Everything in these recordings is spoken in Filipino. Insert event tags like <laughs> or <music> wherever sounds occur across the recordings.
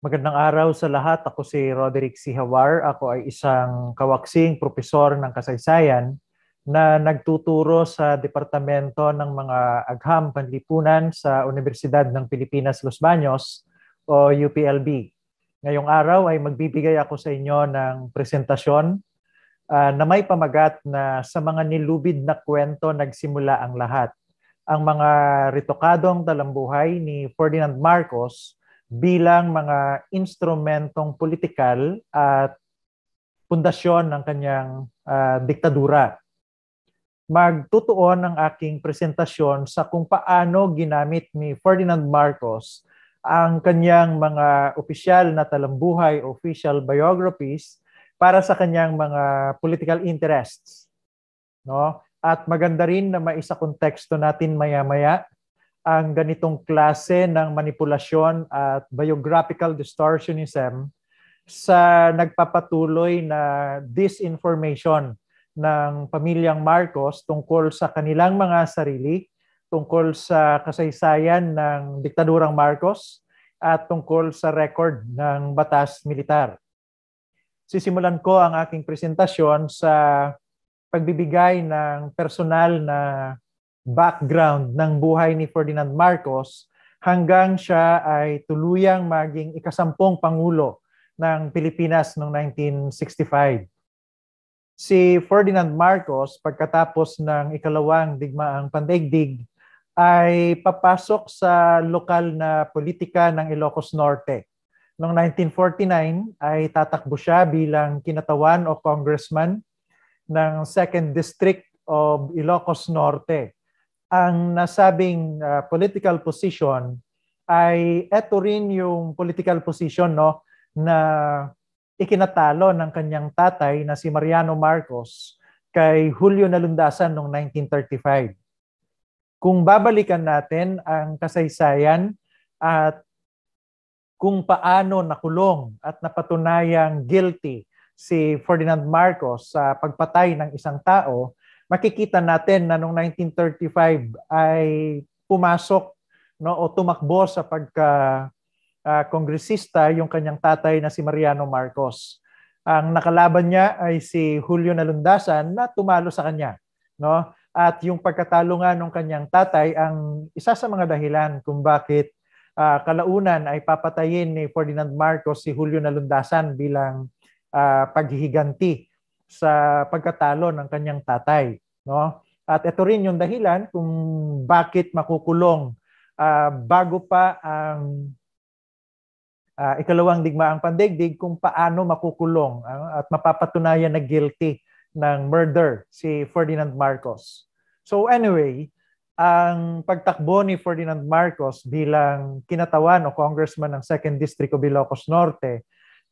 Magandang araw sa lahat. Ako si Roderick C. Hawar. Ako ay isang kawaksing propesor ng kasaysayan na nagtuturo sa Departamento ng mga Agham Panlipunan sa Universidad ng Pilipinas Los Baños o UPLB. Ngayong araw ay magbibigay ako sa inyo ng presentasyon uh, na may pamagat na sa mga nilubid na kwento nagsimula ang lahat. Ang mga ritokadong talambuhay ni Ferdinand Marcos bilang mga instrumentong politikal at pundasyon ng kanyang uh, diktadura. Magtutuon ang aking presentasyon sa kung paano ginamit ni Ferdinand Marcos ang kanyang mga opisyal na talambuhay, official biographies para sa kanyang mga political interests. No? At maganda rin na maisa konteksto natin maya-maya ang ganitong klase ng manipulasyon at biographical distortionism sa nagpapatuloy na disinformation ng pamilyang Marcos tungkol sa kanilang mga sarili, tungkol sa kasaysayan ng diktadurang Marcos at tungkol sa record ng batas militar. Sisimulan ko ang aking presentasyon sa pagbibigay ng personal na background ng buhay ni Ferdinand Marcos hanggang siya ay tuluyang maging ikasampung Pangulo ng Pilipinas noong 1965. Si Ferdinand Marcos, pagkatapos ng ikalawang digmaang pandaigdig, ay papasok sa lokal na politika ng Ilocos Norte. Noong 1949 ay tatakbo siya bilang kinatawan o congressman ng 2nd District of Ilocos Norte ang nasabing uh, political position ay eto rin yung political position no na ikinatalo ng kanyang tatay na si Mariano Marcos kay Julio Nalundasan noong 1935. Kung babalikan natin ang kasaysayan at kung paano nakulong at napatunayang guilty si Ferdinand Marcos sa pagpatay ng isang tao, makikita natin na noong 1935 ay pumasok no o tumakbo sa pagka uh, kongresista yung kanyang tatay na si Mariano Marcos. Ang nakalaban niya ay si Julio Nalundasan na tumalo sa kanya, no? At yung pagkatalo nga ng kanyang tatay ang isa sa mga dahilan kung bakit uh, kalaunan ay papatayin ni Ferdinand Marcos si Julio Nalundasan bilang uh, paghihiganti sa pagkatalo ng kanyang tatay, no? At ito rin yung dahilan kung bakit makukulong uh, bago pa ang uh, ikalawang digmaang pandigdig kung paano makukulong uh, at mapapatunayan na guilty ng murder si Ferdinand Marcos. So anyway, ang pagtakbo ni Ferdinand Marcos bilang kinatawan o congressman ng 2nd District of Ilocos Norte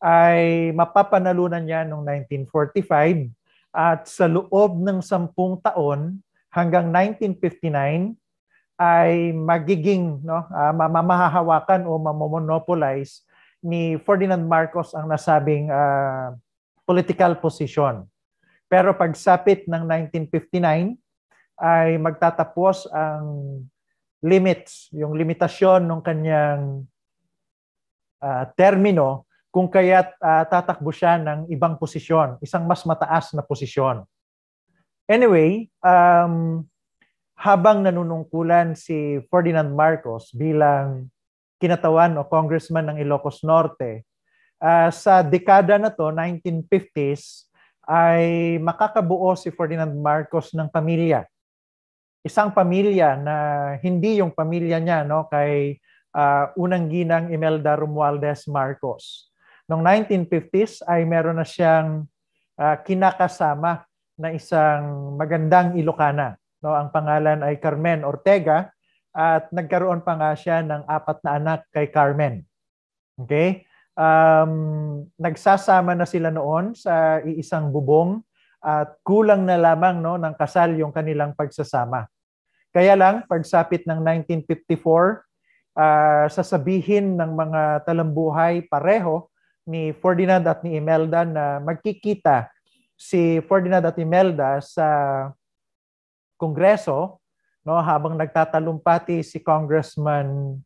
ay mapapanalunan niya noong 1945 at sa loob ng sampung taon hanggang 1959 ay magiging no uh, mamahahawakan o mamomonopolize ni Ferdinand Marcos ang nasabing uh, political position. Pero pagsapit ng 1959 ay magtatapos ang limits, yung limitasyon ng kanyang uh, termino kung kaya uh, ah, tatakbo siya ng ibang posisyon, isang mas mataas na posisyon. Anyway, um, habang nanunungkulan si Ferdinand Marcos bilang kinatawan o congressman ng Ilocos Norte, uh, sa dekada na to, 1950s, ay makakabuo si Ferdinand Marcos ng pamilya. Isang pamilya na hindi yung pamilya niya no kay uh, unang ginang Imelda Romualdez Marcos. Noong 1950s ay meron na siyang uh, kinakasama na isang magandang Ilocana. No, ang pangalan ay Carmen Ortega at nagkaroon pa nga siya ng apat na anak kay Carmen. Okay? Um, nagsasama na sila noon sa iisang bubong at kulang na lamang no ng kasal yung kanilang pagsasama. Kaya lang pagsapit ng 1954, uh, ah, sasabihin ng mga talambuhay pareho ni Ferdinand at ni Imelda na magkikita si Ferdinand at Imelda sa Kongreso no habang nagtatalumpati si Congressman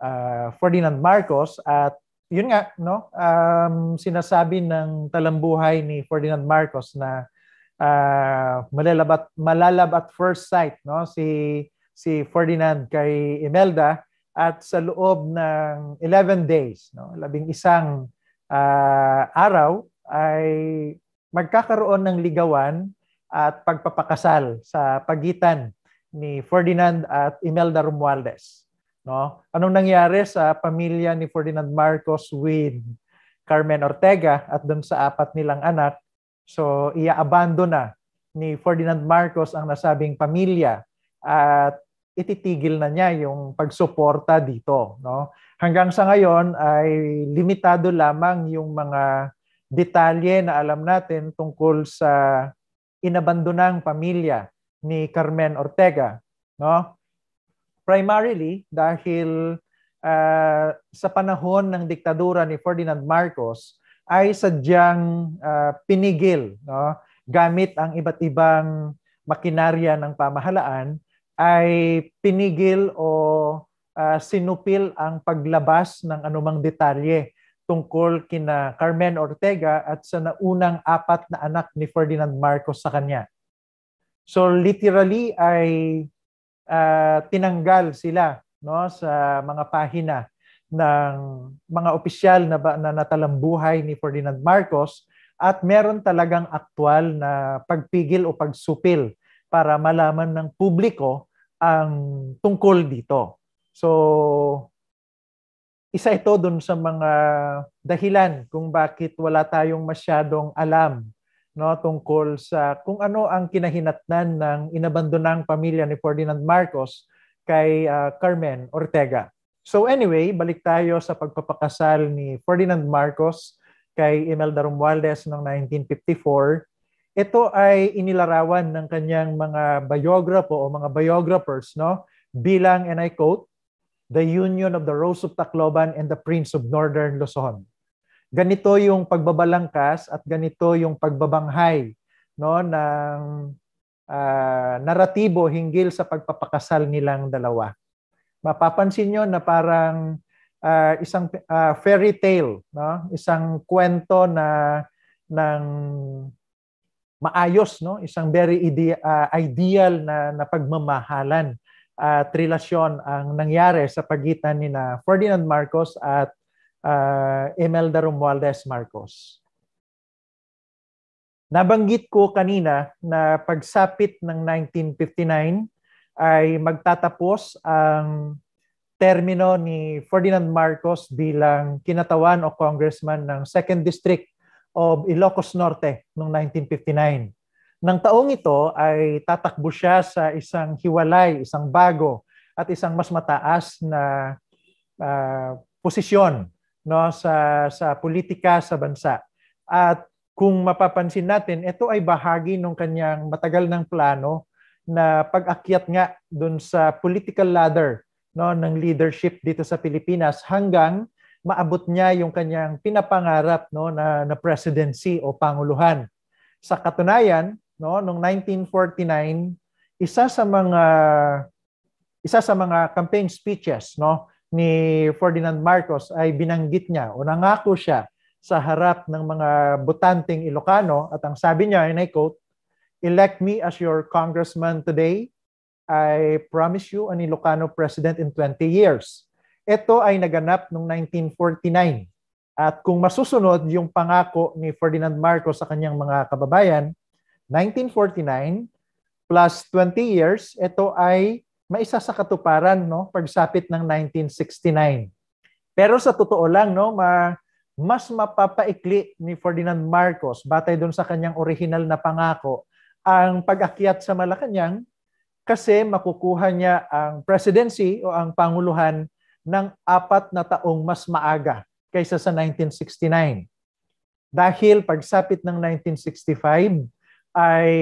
uh, Ferdinand Marcos at yun nga no um, sinasabi ng talambuhay ni Ferdinand Marcos na uh, malalabat malalab at first sight no si si Ferdinand kay Imelda at sa loob ng 11 days, no, labing isang uh, araw ay magkakaroon ng ligawan at pagpapakasal sa pagitan ni Ferdinand at Imelda Romualdez. No? Anong nangyari sa pamilya ni Ferdinand Marcos with Carmen Ortega at dun sa apat nilang anak? So, iaabando na ni Ferdinand Marcos ang nasabing pamilya at ititigil na niya yung pagsuporta dito, no? Hanggang sa ngayon ay limitado lamang yung mga detalye na alam natin tungkol sa inabandonang pamilya ni Carmen Ortega, no? Primarily dahil uh, sa panahon ng diktadura ni Ferdinand Marcos ay sadyang uh, pinigil, no? Gamit ang iba't ibang makinarya ng pamahalaan ay pinigil o uh, sinupil ang paglabas ng anumang detalye tungkol kina Carmen Ortega at sa naunang apat na anak ni Ferdinand Marcos sa kanya. So literally ay uh, tinanggal sila no sa mga pahina ng mga opisyal na, na natalambuhay ni Ferdinand Marcos at meron talagang aktwal na pagpigil o pagsupil para malaman ng publiko ang tungkol dito. So, isa ito dun sa mga dahilan kung bakit wala tayong masyadong alam no tungkol sa kung ano ang kinahinatnan ng inabandonang pamilya ni Ferdinand Marcos kay uh, Carmen Ortega. So anyway, balik tayo sa pagpapakasal ni Ferdinand Marcos kay Imelda Romualdez noong 1954 ito ay inilarawan ng kanyang mga biographer o mga biographers no bilang and I quote the union of the Rose of Tacloban and the Prince of Northern Luzon. Ganito yung pagbabalangkas at ganito yung pagbabanghay no ng uh, naratibo hinggil sa pagpapakasal nilang dalawa. Mapapansin niyo na parang uh, isang uh, fairy tale, no? Isang kwento na ng maayos, no? Isang very ide- uh, ideal na, na pagmamahalan at relasyon ang nangyari sa pagitan ni na Ferdinand Marcos at uh, Imelda Romualdez Marcos. Nabanggit ko kanina na pagsapit ng 1959 ay magtatapos ang termino ni Ferdinand Marcos bilang kinatawan o congressman ng 2nd District of Ilocos Norte noong 1959. Nang taong ito ay tatakbo siya sa isang hiwalay, isang bago at isang mas mataas na uh, posisyon no sa sa politika sa bansa. At kung mapapansin natin, ito ay bahagi ng kanyang matagal ng plano na pag-akyat nga doon sa political ladder no ng leadership dito sa Pilipinas hanggang maabot niya yung kanyang pinapangarap no na, na presidency o panguluhan. Sa katunayan, no noong 1949, isa sa mga isa sa mga campaign speeches no ni Ferdinand Marcos ay binanggit niya o nangako siya sa harap ng mga botanteng Ilocano at ang sabi niya and I quote, "Elect me as your congressman today. I promise you an Ilocano president in 20 years." Ito ay naganap noong 1949. At kung masusunod yung pangako ni Ferdinand Marcos sa kanyang mga kababayan, 1949 plus 20 years, ito ay maisa sa katuparan no pagsapit ng 1969. Pero sa totoo lang no, ma, mas mapapaikli ni Ferdinand Marcos batay doon sa kanyang original na pangako ang pag-akyat sa Malacanang kasi makukuha niya ang presidency o ang panguluhan ng apat na taong mas maaga kaysa sa 1969. Dahil pagsapit ng 1965 ay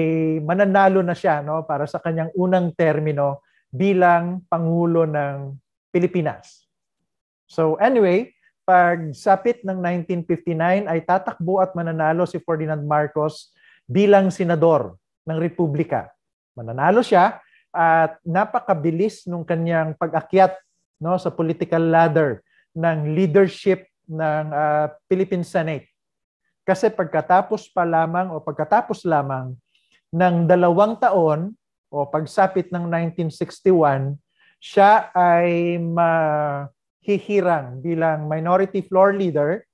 mananalo na siya no para sa kanyang unang termino bilang pangulo ng Pilipinas. So anyway, pagsapit ng 1959 ay tatakbo at mananalo si Ferdinand Marcos bilang senador ng Republika. Mananalo siya at napakabilis nung kanyang pag-akyat no sa political ladder ng leadership ng uh, Philippine Senate. Kasi pagkatapos pa lamang o pagkatapos lamang ng dalawang taon o pagsapit ng 1961, siya ay mahihirang bilang minority floor leader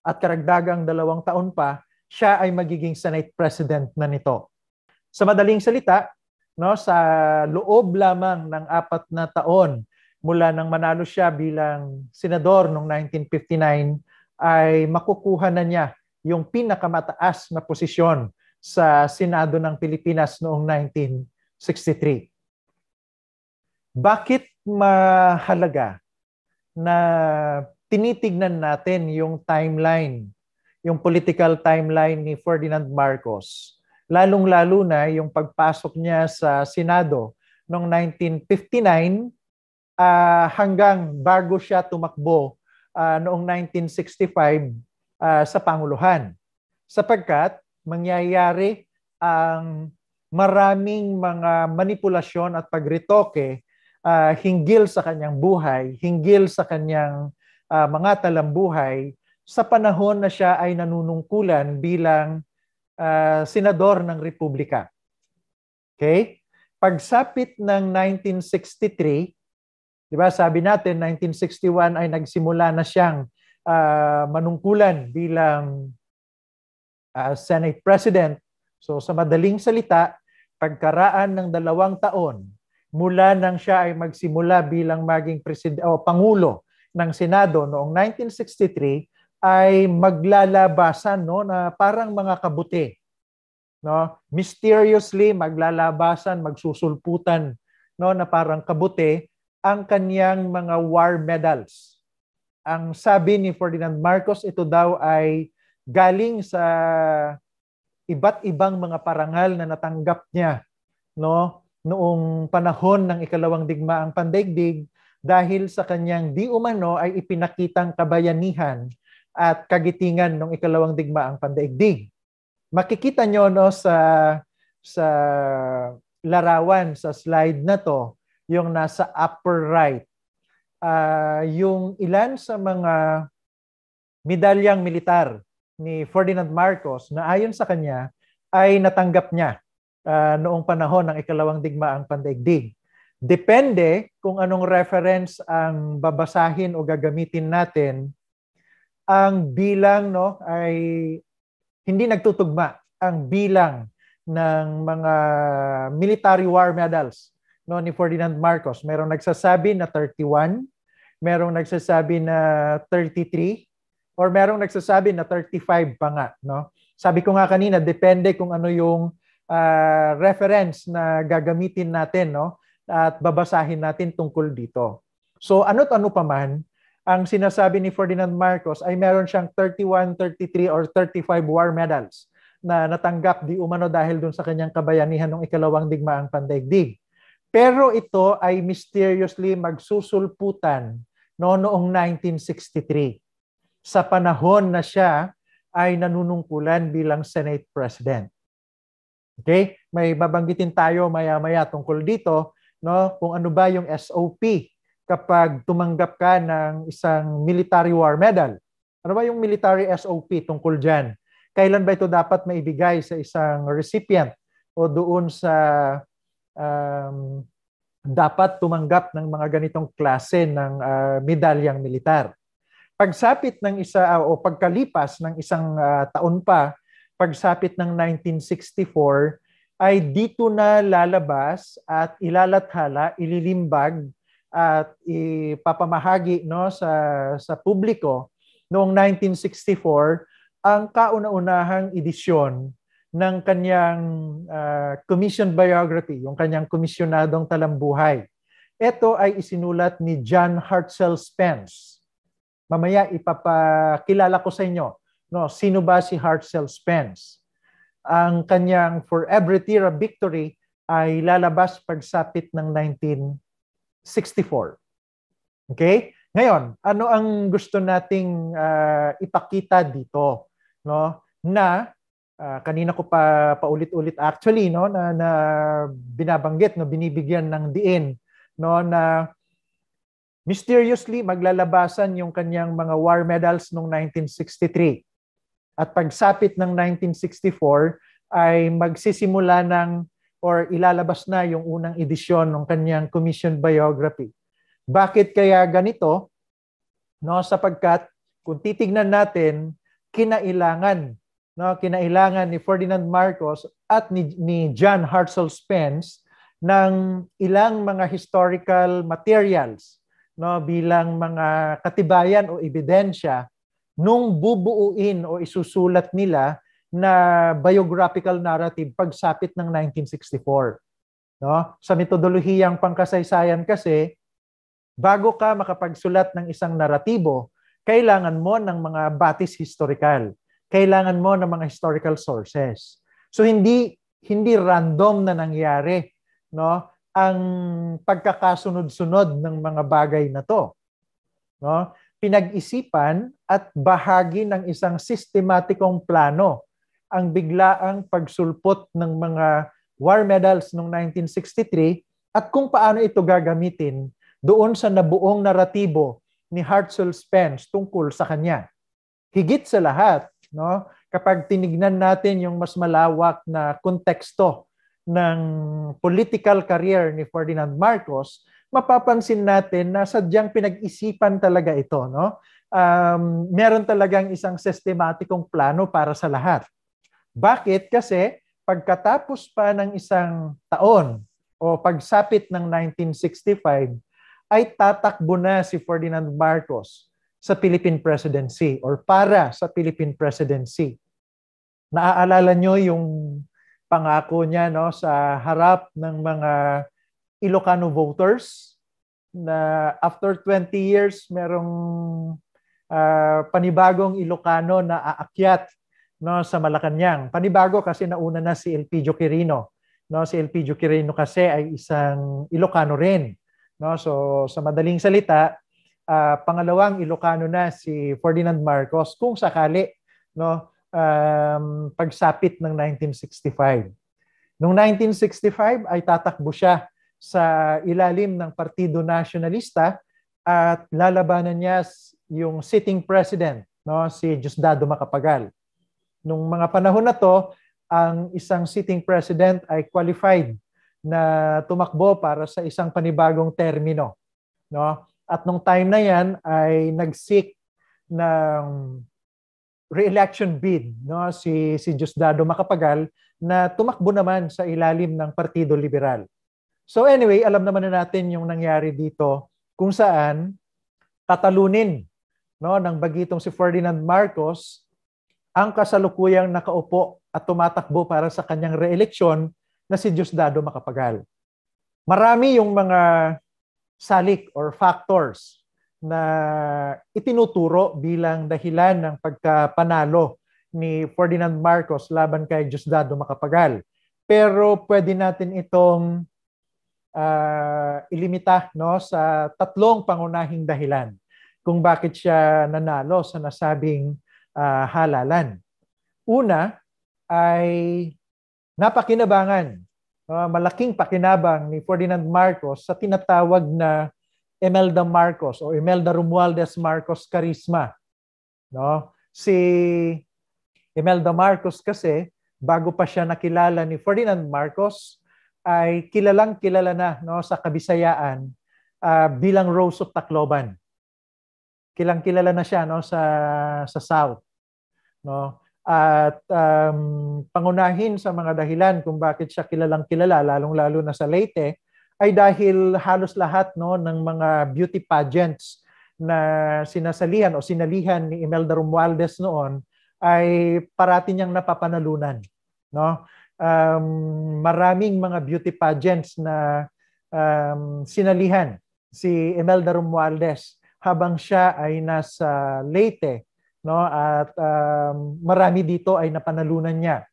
at karagdagang dalawang taon pa, siya ay magiging Senate President na nito. Sa madaling salita, no, sa loob lamang ng apat na taon mula nang manalo siya bilang senador noong 1959 ay makukuha na niya yung pinakamataas na posisyon sa Senado ng Pilipinas noong 1963. Bakit mahalaga na tinitignan natin yung timeline, yung political timeline ni Ferdinand Marcos, lalong-lalo na yung pagpasok niya sa Senado noong 1959 uh, hanggang bago siya tumakbo uh, noong 1965 uh, ah, sa Panguluhan. Sapagkat mangyayari ang maraming mga manipulasyon at pagritoke uh, hinggil sa kanyang buhay, hinggil sa kanyang uh, mga talambuhay sa panahon na siya ay nanunungkulan bilang uh, senador ng Republika. Okay? Pagsapit ng 1963, Di ba? Sabi natin 1961 ay nagsimula na siyang uh, manungkulan bilang uh, Senate President. So sa madaling salita, pagkaraan ng dalawang taon mula nang siya ay magsimula bilang maging president o pangulo ng Senado noong 1963 ay maglalabasan no na parang mga kabuti no mysteriously maglalabasan magsusulputan no na parang kabuti ang kaniyang mga war medals. Ang sabi ni Ferdinand Marcos, ito daw ay galing sa iba't ibang mga parangal na natanggap niya no noong panahon ng ikalawang digmaang pandigdig dahil sa kanyang di umano ay ipinakitang kabayanihan at kagitingan ng ikalawang digmaang pandigdig. Makikita nyo no, sa, sa larawan, sa slide na to, yung nasa upper right. Uh, yung ilan sa mga medalyang militar ni Ferdinand Marcos na ayon sa kanya ay natanggap niya uh, noong panahon ng ikalawang digmaang pandaigdig. Depende kung anong reference ang babasahin o gagamitin natin, ang bilang no ay hindi nagtutugma ang bilang ng mga military war medals no, ni Ferdinand Marcos. Merong nagsasabi na 31, merong nagsasabi na 33, or merong nagsasabi na 35 pa nga. No? Sabi ko nga kanina, depende kung ano yung uh, reference na gagamitin natin no? at babasahin natin tungkol dito. So ano't ano pa man, ang sinasabi ni Ferdinand Marcos ay meron siyang 31, 33, or 35 war medals na natanggap di umano dahil dun sa kanyang kabayanihan ng ikalawang digmaang pandaigdig. Pero ito ay mysteriously magsusulputan no, noong 1963 sa panahon na siya ay nanunungkulan bilang Senate President. Okay? May babanggitin tayo maya-maya tungkol dito no, kung ano ba yung SOP kapag tumanggap ka ng isang military war medal. Ano ba yung military SOP tungkol dyan? Kailan ba ito dapat maibigay sa isang recipient o doon sa um, dapat tumanggap ng mga ganitong klase ng uh, medalyang militar. Pagsapit ng isa uh, o pagkalipas ng isang uh, taon pa, pagsapit ng 1964, ay dito na lalabas at ilalathala, ililimbag at ipapamahagi no sa sa publiko noong 1964 ang kauna-unahang edisyon ng kanyang uh, commission biography, yung kanyang komisyonadong talambuhay. Ito ay isinulat ni John Hartzell Spence. Mamaya ipapakilala ko sa inyo no, sino ba si Hartzell Spence. Ang kanyang For Every Tear of Victory ay lalabas pagsapit ng 1964. Okay? Ngayon, ano ang gusto nating uh, ipakita dito, no? Na uh, kanina ko pa paulit-ulit actually no na, na binabanggit no binibigyan ng diin no na mysteriously maglalabasan yung kanyang mga war medals noong 1963. At pagsapit ng 1964 ay magsisimula ng or ilalabas na yung unang edisyon ng kanyang commissioned biography. Bakit kaya ganito? No, sapagkat kung titignan natin, kinailangan no, kinailangan ni Ferdinand Marcos at ni, ni John Hartzell Spence ng ilang mga historical materials no, bilang mga katibayan o ebidensya nung bubuuin o isusulat nila na biographical narrative pagsapit ng 1964. No? Sa metodolohiyang pangkasaysayan kasi, bago ka makapagsulat ng isang naratibo, kailangan mo ng mga batis historical kailangan mo ng mga historical sources. So hindi hindi random na nangyari, no? Ang pagkakasunod-sunod ng mga bagay na 'to. No? Pinag-isipan at bahagi ng isang sistematikong plano ang biglaang pagsulpot ng mga war medals noong 1963 at kung paano ito gagamitin doon sa nabuong naratibo ni Hartzell Spence tungkol sa kanya. Higit sa lahat, no? Kapag tinignan natin yung mas malawak na konteksto ng political career ni Ferdinand Marcos, mapapansin natin na sadyang pinag-isipan talaga ito, no? Um, meron talagang isang sistematikong plano para sa lahat. Bakit? Kasi pagkatapos pa ng isang taon o pagsapit ng 1965, ay tatakbo na si Ferdinand Marcos sa Philippine presidency or para sa Philippine presidency. Naaalala nyo yung pangako niya no sa harap ng mga Ilocano voters na after 20 years merong uh, panibagong Ilocano na aakyat no sa Malacanang. Panibago kasi nauna na si Elpidio Quirino. No si Elpidio Quirino kasi ay isang Ilocano rin. No so sa madaling salita uh, pangalawang Ilocano na si Ferdinand Marcos kung sakali no um, pagsapit ng 1965. Noong 1965 ay tatakbo siya sa ilalim ng Partido Nasionalista at lalabanan niya yung sitting president no si Diosdado Macapagal. Nung mga panahon na to, ang isang sitting president ay qualified na tumakbo para sa isang panibagong termino, no? At nung time na yan ay nag-seek ng re-election bid no si si Diosdado Makapagal na tumakbo naman sa ilalim ng Partido Liberal. So anyway, alam naman na natin yung nangyari dito kung saan tatalunin no ng bagitong si Ferdinand Marcos ang kasalukuyang nakaupo at tumatakbo para sa kanyang reeleksyon na si Diosdado Makapagal. Marami yung mga salik or factors na itinuturo bilang dahilan ng pagkapanalo ni Ferdinand Marcos laban kay Diosdado Macapagal. Pero pwede natin itong uh, ilimita no sa tatlong pangunahing dahilan kung bakit siya nanalo sa nasabing uh, halalan. Una ay napakinabangan uh, malaking pakinabang ni Ferdinand Marcos sa tinatawag na Imelda Marcos o Imelda Romualdez Marcos Carisma. No? Si Imelda Marcos kasi bago pa siya nakilala ni Ferdinand Marcos ay kilalang kilala na no sa Kabisayaan uh, bilang Rose of Tacloban. Kilang kilala na siya no sa sa South. No? at um, pangunahin sa mga dahilan kung bakit siya kilalang kilala, lalong-lalo na sa Leyte, ay dahil halos lahat no, ng mga beauty pageants na sinasalihan o sinalihan ni Imelda Romualdez noon ay parati niyang napapanalunan. No? Um, maraming mga beauty pageants na um, sinalihan si Imelda Romualdez habang siya ay nasa Leyte no at um, marami dito ay napanalunan niya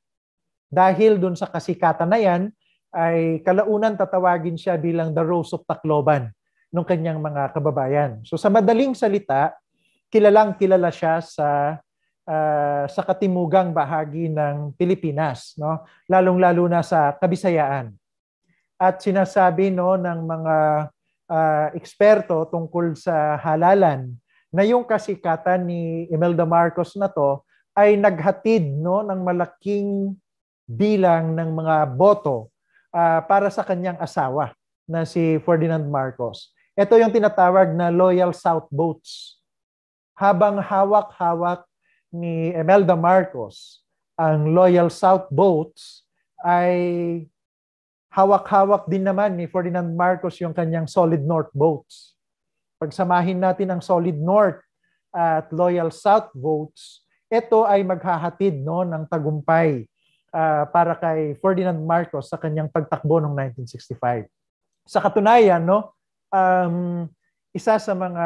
dahil doon sa kasikatan na yan ay kalaunan tatawagin siya bilang the Rose of Tacloban ng kanyang mga kababayan. So sa madaling salita, kilalang kilala siya sa uh, sa katimugang bahagi ng Pilipinas, no? Lalong-lalo na sa Kabisayaan. At sinasabi no ng mga uh, eksperto tungkol sa halalan na yung kasikatan ni Imelda Marcos na to ay naghatid no ng malaking bilang ng mga boto uh, para sa kanyang asawa na si Ferdinand Marcos. Ito yung tinatawag na loyal south votes. Habang hawak-hawak ni Imelda Marcos ang loyal south votes ay hawak-hawak din naman ni Ferdinand Marcos yung kanyang solid north votes. Pagsamahin natin ang solid north at loyal south votes, ito ay maghahatid no, ng tagumpay uh, para kay Ferdinand Marcos sa kanyang pagtakbo noong 1965. Sa katunayan, no, um, isa sa mga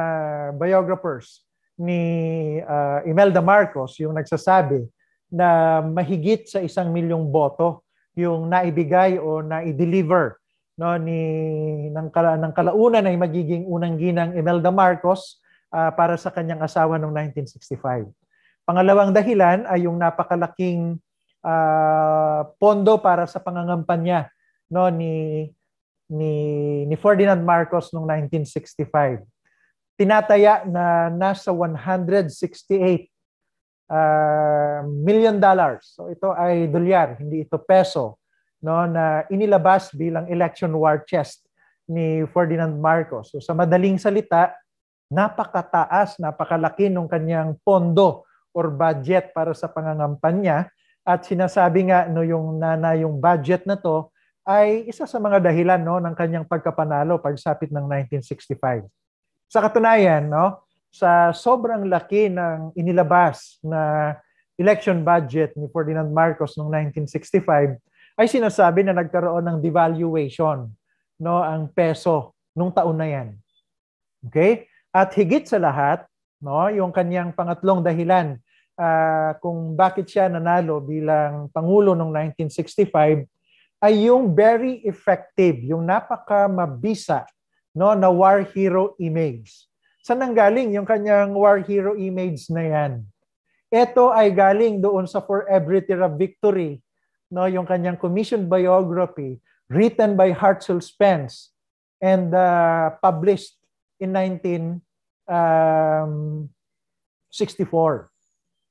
biographers ni uh, Imelda Marcos yung nagsasabi na mahigit sa isang milyong boto yung naibigay o na-deliver no ni ng, kala, ng kalaunan ay magiging unang ginang Imelda Marcos uh, para sa kanyang asawa noong 1965. Pangalawang dahilan ay yung napakalaking uh, pondo para sa pangangampanya no ni ni ni Ferdinand Marcos noong 1965. Tinataya na nasa 168 uh, ah, million dollars. So ito ay dolyar, hindi ito peso no na inilabas bilang election war chest ni Ferdinand Marcos. So sa madaling salita, napakataas, napakalaki ng kanyang pondo or budget para sa pangangampanya at sinasabi nga no yung nana yung budget na to ay isa sa mga dahilan no ng kanyang pagkapanalo pagsapit ng 1965. Sa katunayan no sa sobrang laki ng inilabas na election budget ni Ferdinand Marcos noong 1965 ay sinasabi na nagkaroon ng devaluation no ang peso nung taon na yan. Okay? At higit sa lahat, no, yung kanyang pangatlong dahilan uh, kung bakit siya nanalo bilang pangulo noong 1965 ay yung very effective, yung napaka mabisa no na war hero image. Saan nanggaling yung kanyang war hero image na yan? Ito ay galing doon sa For Every Tira Victory no, yung kanyang commissioned biography written by Hartzell Spence and uh, published in 1964. Um,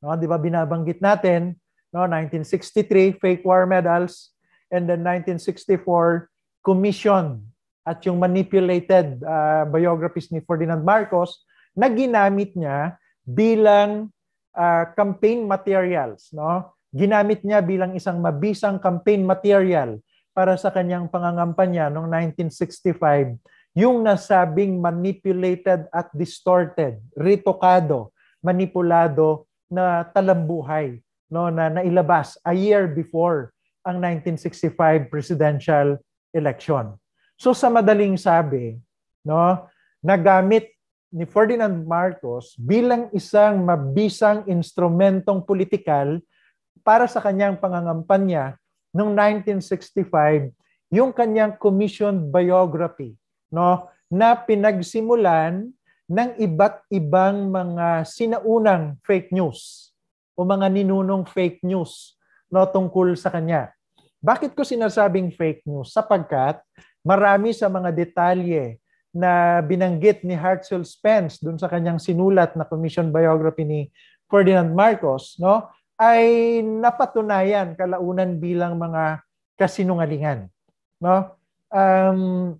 no, 'di ba binabanggit natin no 1963 fake war medals and then 1964 commission at yung manipulated uh, biographies ni Ferdinand Marcos na ginamit niya bilang uh, campaign materials no ginamit niya bilang isang mabisang campaign material para sa kanyang pangangampanya noong 1965 yung nasabing manipulated at distorted, ritokado, manipulado na talambuhay no na nailabas a year before ang 1965 presidential election. So sa madaling sabi, no, nagamit ni Ferdinand Marcos bilang isang mabisang instrumentong politikal para sa kanyang pangangampanya noong 1965 yung kanyang commissioned biography no na pinagsimulan ng iba't ibang mga sinaunang fake news o mga ninunong fake news no tungkol sa kanya. Bakit ko sinasabing fake news? Sapagkat marami sa mga detalye na binanggit ni Hartzell Spence dun sa kanyang sinulat na commission biography ni Ferdinand Marcos, no? ay napatunayan kalaunan bilang mga kasinungalingan. No? Um,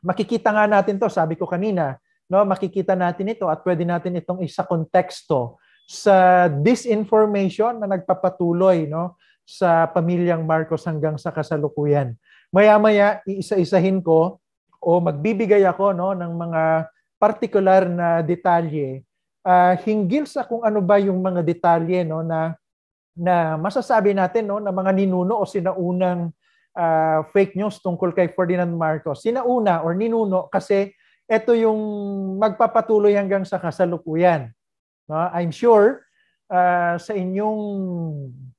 makikita nga natin to, sabi ko kanina, no? makikita natin ito at pwede natin itong isa konteksto sa disinformation na nagpapatuloy no? sa pamilyang Marcos hanggang sa kasalukuyan. Maya-maya, iisa-isahin ko o magbibigay ako no, ng mga particular na detalye uh, hinggil sa kung ano ba yung mga detalye no, na na masasabi natin no na mga ninuno o sinaunang uh, fake news tungkol kay Ferdinand Marcos. Sinauna or ninuno kasi ito yung magpapatuloy hanggang sa kasalukuyan. No? I'm sure uh, sa inyong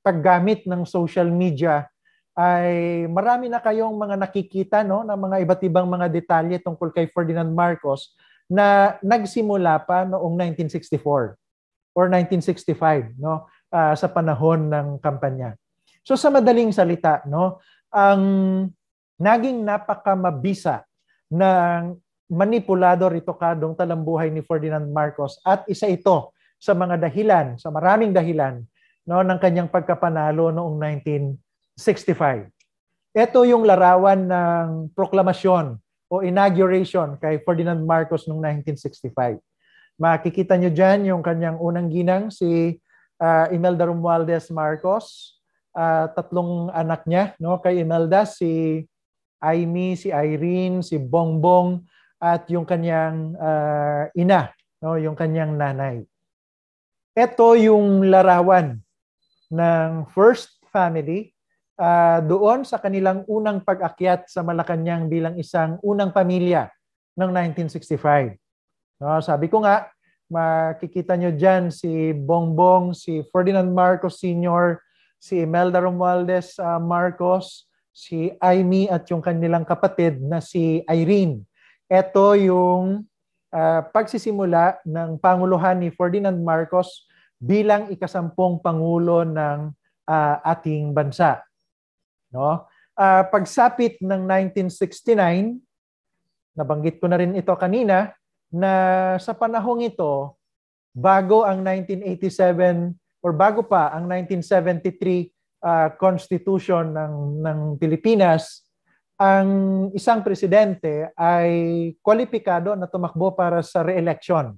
paggamit ng social media ay marami na kayong mga nakikita no ng mga iba't ibang mga detalye tungkol kay Ferdinand Marcos na nagsimula pa noong 1964 or 1965 no uh, sa panahon ng kampanya. So sa madaling salita, no, ang naging napakamabisa ng manipulador kadong talambuhay ni Ferdinand Marcos at isa ito sa mga dahilan, sa maraming dahilan no ng kanyang pagkapanalo noong 1965. Ito yung larawan ng proklamasyon o inauguration kay Ferdinand Marcos noong 1965. Makikita nyo dyan yung kanyang unang ginang, si uh, Imelda Romualdez Marcos, uh, tatlong anak niya, no? Kay Imelda si Aimee, si Irene, si Bongbong at yung kanyang uh, ina, no? Yung kanyang nanay. Ito yung larawan ng first family uh, doon sa kanilang unang pag-akyat sa Malacanang bilang isang unang pamilya ng 1965. No, sabi ko nga, makikita nyo dyan si Bongbong, si Ferdinand Marcos Sr., si Imelda Romualdez uh, Marcos, si Aimee at yung kanilang kapatid na si Irene. Ito yung uh, pagsisimula ng panguluhan ni Ferdinand Marcos bilang ikasampung pangulo ng uh, ating bansa. No? Uh, pagsapit ng 1969, nabanggit ko na rin ito kanina, na sa panahong ito, bago ang 1987 or bago pa ang 1973 uh, ah, constitution ng ng Pilipinas, ang isang presidente ay kwalipikado na tumakbo para sa re-election.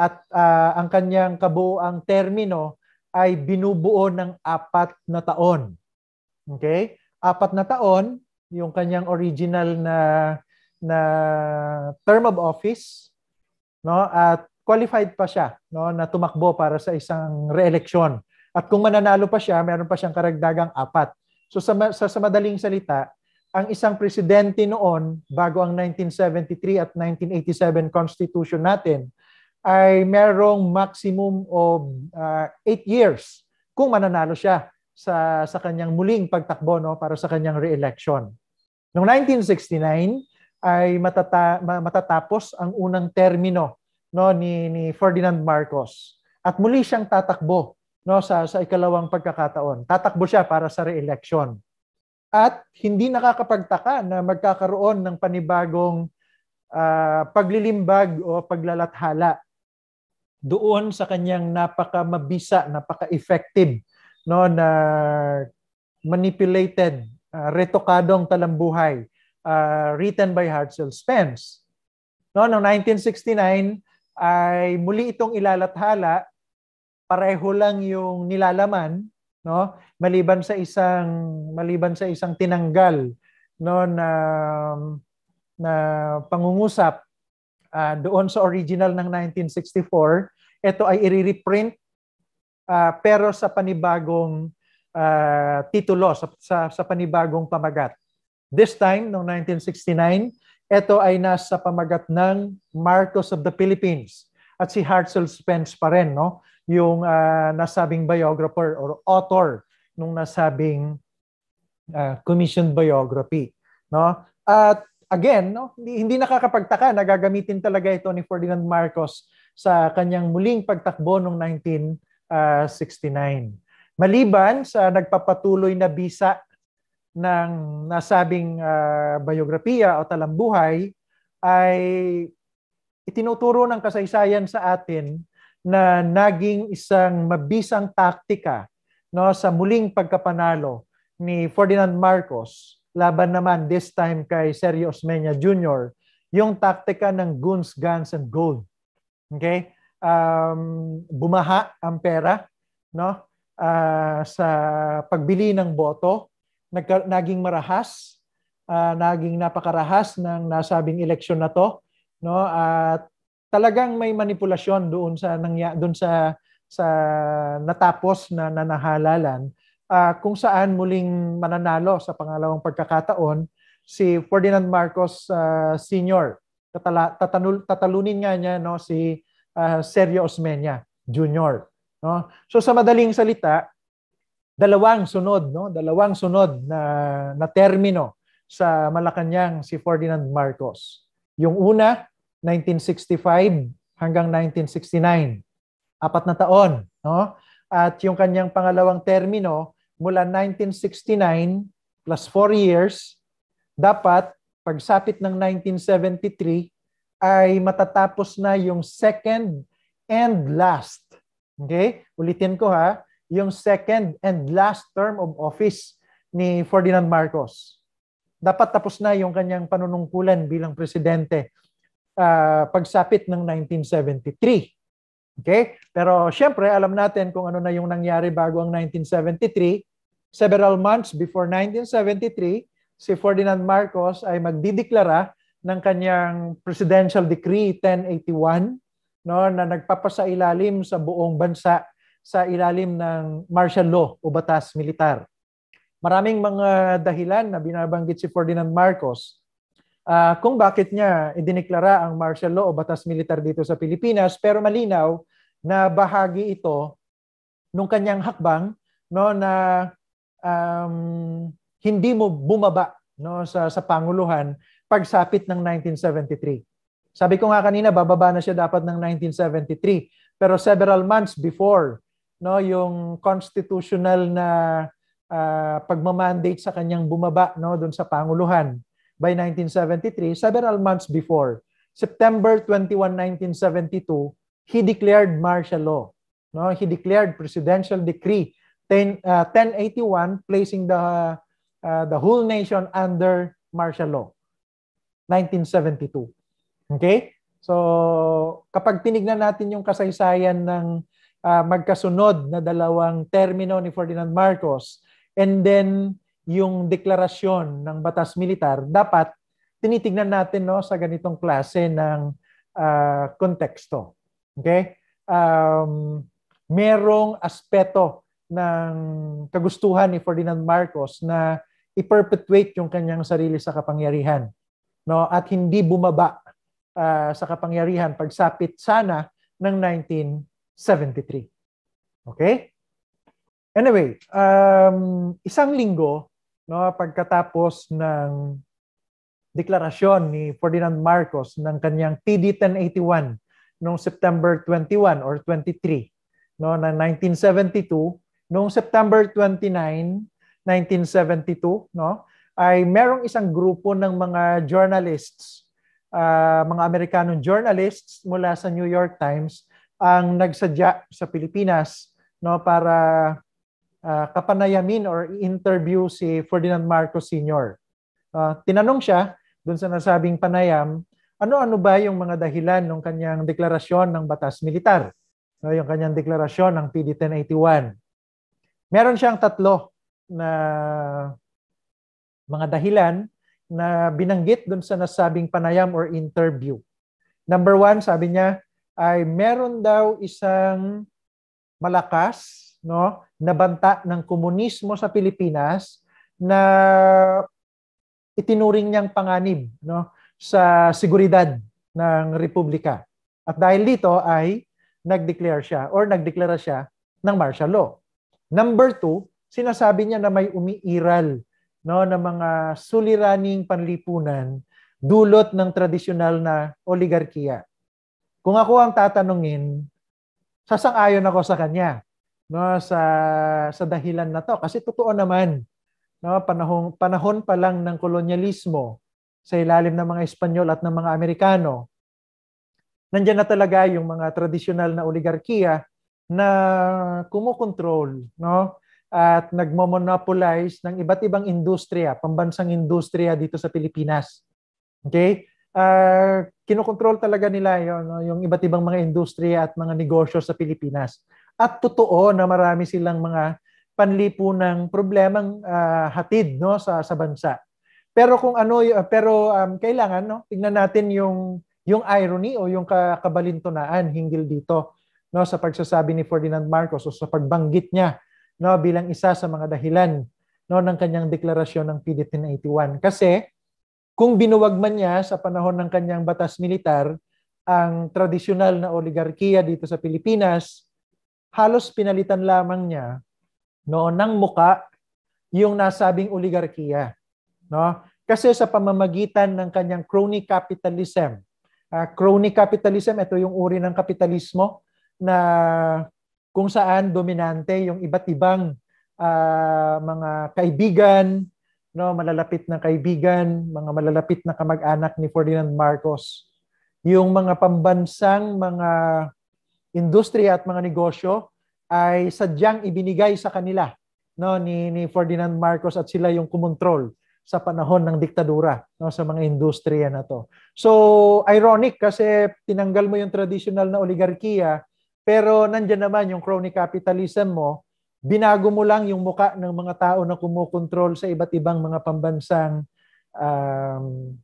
at uh, ang kanyang kabuoang termino ay binubuo ng apat na taon. Okay? Apat na taon yung kanyang original na na term of office no? At qualified pa siya, no, na tumakbo para sa isang reeleksyon. At kung mananalo pa siya, meron pa siyang karagdagang apat. So sa, sa, sa madaling salita, ang isang presidente noon bago ang 1973 at 1987 constitution natin ay merong maximum of uh, years kung mananalo siya sa sa kanyang muling pagtakbo no para sa kanyang re-election. Noong 1969, ay matata- matatapos ang unang termino no ni ni Ferdinand Marcos at muli siyang tatakbo no sa sa ikalawang pagkakataon. Tatakbo siya para sa re-election. At hindi nakakapagtaka na magkakaroon ng panibagong uh, paglilimbag o paglalathala doon sa kanyang napaka-mabisa, napaka-effective no na manipulated, uh, retokadong talambuhay uh, written by Hartzell Spence. No, no, 1969 ay muli itong ilalathala, pareho lang yung nilalaman, no? Maliban sa isang maliban sa isang tinanggal no na na pangungusap uh, doon sa original ng 1964, ito ay i-reprint uh, pero sa panibagong uh, titulo sa, sa sa panibagong pamagat. This time, noong 1969, ito ay nasa pamagat ng Marcos of the Philippines. At si Hartzell Spence pa rin, no? yung uh, nasabing biographer or author nung nasabing uh, ah, commissioned biography. No? At again, no, hindi, hindi nakakapagtaka na gagamitin talaga ito ni Ferdinand Marcos sa kanyang muling pagtakbo noong 1969. Ah, Maliban sa nagpapatuloy na bisa ng nasabing uh, biografiya o talambuhay ay itinuturo ng kasaysayan sa atin na naging isang mabisang taktika no sa muling pagkapanalo ni Ferdinand Marcos laban naman this time kay Sergio Osmeña Jr. yung taktika ng guns, guns and gold. Okay? Um, bumaha ang pera no uh, sa pagbili ng boto nagka, naging marahas, uh, naging napakarahas ng nasabing eleksyon na to, no? At talagang may manipulasyon doon sa nangya, doon sa sa natapos na nanahalalan uh, kung saan muling mananalo sa pangalawang pagkakataon si Ferdinand Marcos uh, ah, Sr. Tatala, tatanul, tatalunin nga niya no si uh, Sergio Osmeña Jr. No? So sa madaling salita, dalawang sunod, no? dalawang sunod na, na termino sa Malacanang si Ferdinand Marcos. Yung una, 1965 hanggang 1969. Apat na taon. No? At yung kanyang pangalawang termino, mula 1969 plus 4 years, dapat pagsapit ng 1973 ay matatapos na yung second and last. Okay? Ulitin ko ha yung second and last term of office ni Ferdinand Marcos. Dapat tapos na yung kanyang panunungkulan bilang presidente uh, pagsapit ng 1973. Okay? Pero siyempre, alam natin kung ano na yung nangyari bago ang 1973. Several months before 1973, si Ferdinand Marcos ay magdideklara ng kanyang Presidential Decree 1081 no, na nagpapasailalim sa buong bansa sa ilalim ng martial law o batas militar. Maraming mga dahilan na binabanggit si Ferdinand Marcos uh, kung bakit niya idineklara ang martial law o batas militar dito sa Pilipinas pero malinaw na bahagi ito nung kanyang hakbang no na um, hindi mo bumaba no sa sa panguluhan pagsapit ng 1973. Sabi ko nga kanina bababa na siya dapat ng 1973 pero several months before no yung constitutional na uh, pagmamandate sa kanyang bumaba no doon sa panguluhan by 1973 several months before September 21 1972 he declared martial law no he declared presidential decree 10 uh, 1081 placing the uh, the whole nation under martial law 1972 okay so kapag tinignan natin yung kasaysayan ng uh, magkasunod na dalawang termino ni Ferdinand Marcos and then yung deklarasyon ng batas militar, dapat tinitingnan natin no, sa ganitong klase ng uh, konteksto. Okay? Um, merong aspeto ng kagustuhan ni Ferdinand Marcos na i-perpetuate yung kanyang sarili sa kapangyarihan no at hindi bumaba uh, sa kapangyarihan pagsapit sana ng 19 73. Okay? Anyway, um, isang linggo no, pagkatapos ng deklarasyon ni Ferdinand Marcos ng kanyang PD 1081 noong September 21 or 23 no na 1972 noong September 29 1972 no ay merong isang grupo ng mga journalists uh, mga Amerikanong journalists mula sa New York Times ang nagsadya sa Pilipinas no para uh, kapanayamin or interview si Ferdinand Marcos Sr. Uh, ah, tinanong siya doon sa nasabing panayam, ano-ano ba yung mga dahilan ng kanyang deklarasyon ng batas militar? No, yung kanyang deklarasyon ng PD 1081. Meron siyang tatlo na mga dahilan na binanggit doon sa nasabing panayam or interview. Number one, sabi niya, ay meron daw isang malakas no, na banta ng komunismo sa Pilipinas na itinuring niyang panganib no, sa seguridad ng republika. At dahil dito ay nagdeclare siya or nagdeklara siya ng martial law. Number two, sinasabi niya na may umiiral no ng mga suliraning panlipunan dulot ng tradisyonal na oligarkiya. Kung ako ang tatanungin, sasang-ayon ako sa kanya no sa sa dahilan na to kasi totoo naman no panahon panahon pa lang ng kolonyalismo sa ilalim ng mga Espanyol at ng mga Amerikano nandiyan na talaga yung mga tradisyonal na oligarkiya na kumokontrol no at nagmomonopolize ng iba't ibang industriya, pambansang industriya dito sa Pilipinas. Okay? uh, kinokontrol talaga nila yon no? yung iba't ibang mga industriya at mga negosyo sa Pilipinas. At totoo na marami silang mga panlipunang problemang uh, hatid no sa sa bansa. Pero kung ano pero um, kailangan no tignan natin yung yung irony o yung kabalintunaan hinggil dito no sa pagsasabi ni Ferdinand Marcos o sa pagbanggit niya no bilang isa sa mga dahilan no ng kanyang deklarasyon ng p 81 kasi kung binuwag man niya sa panahon ng kanyang batas militar ang tradisyonal na oligarkiya dito sa Pilipinas, halos pinalitan lamang niya noon ng muka yung nasabing oligarkiya. No? Kasi sa pamamagitan ng kanyang crony capitalism, uh, crony capitalism, ito yung uri ng kapitalismo na kung saan dominante yung iba't ibang uh, mga kaibigan, no, malalapit na kaibigan, mga malalapit na kamag-anak ni Ferdinand Marcos. Yung mga pambansang mga industriya at mga negosyo ay sadyang ibinigay sa kanila no ni ni Ferdinand Marcos at sila yung kumontrol sa panahon ng diktadura no sa mga industriya na to. So ironic kasi tinanggal mo yung traditional na oligarkiya pero nandiyan naman yung crony capitalism mo binago mo lang yung muka ng mga tao na kumokontrol sa iba't ibang mga pambansang um,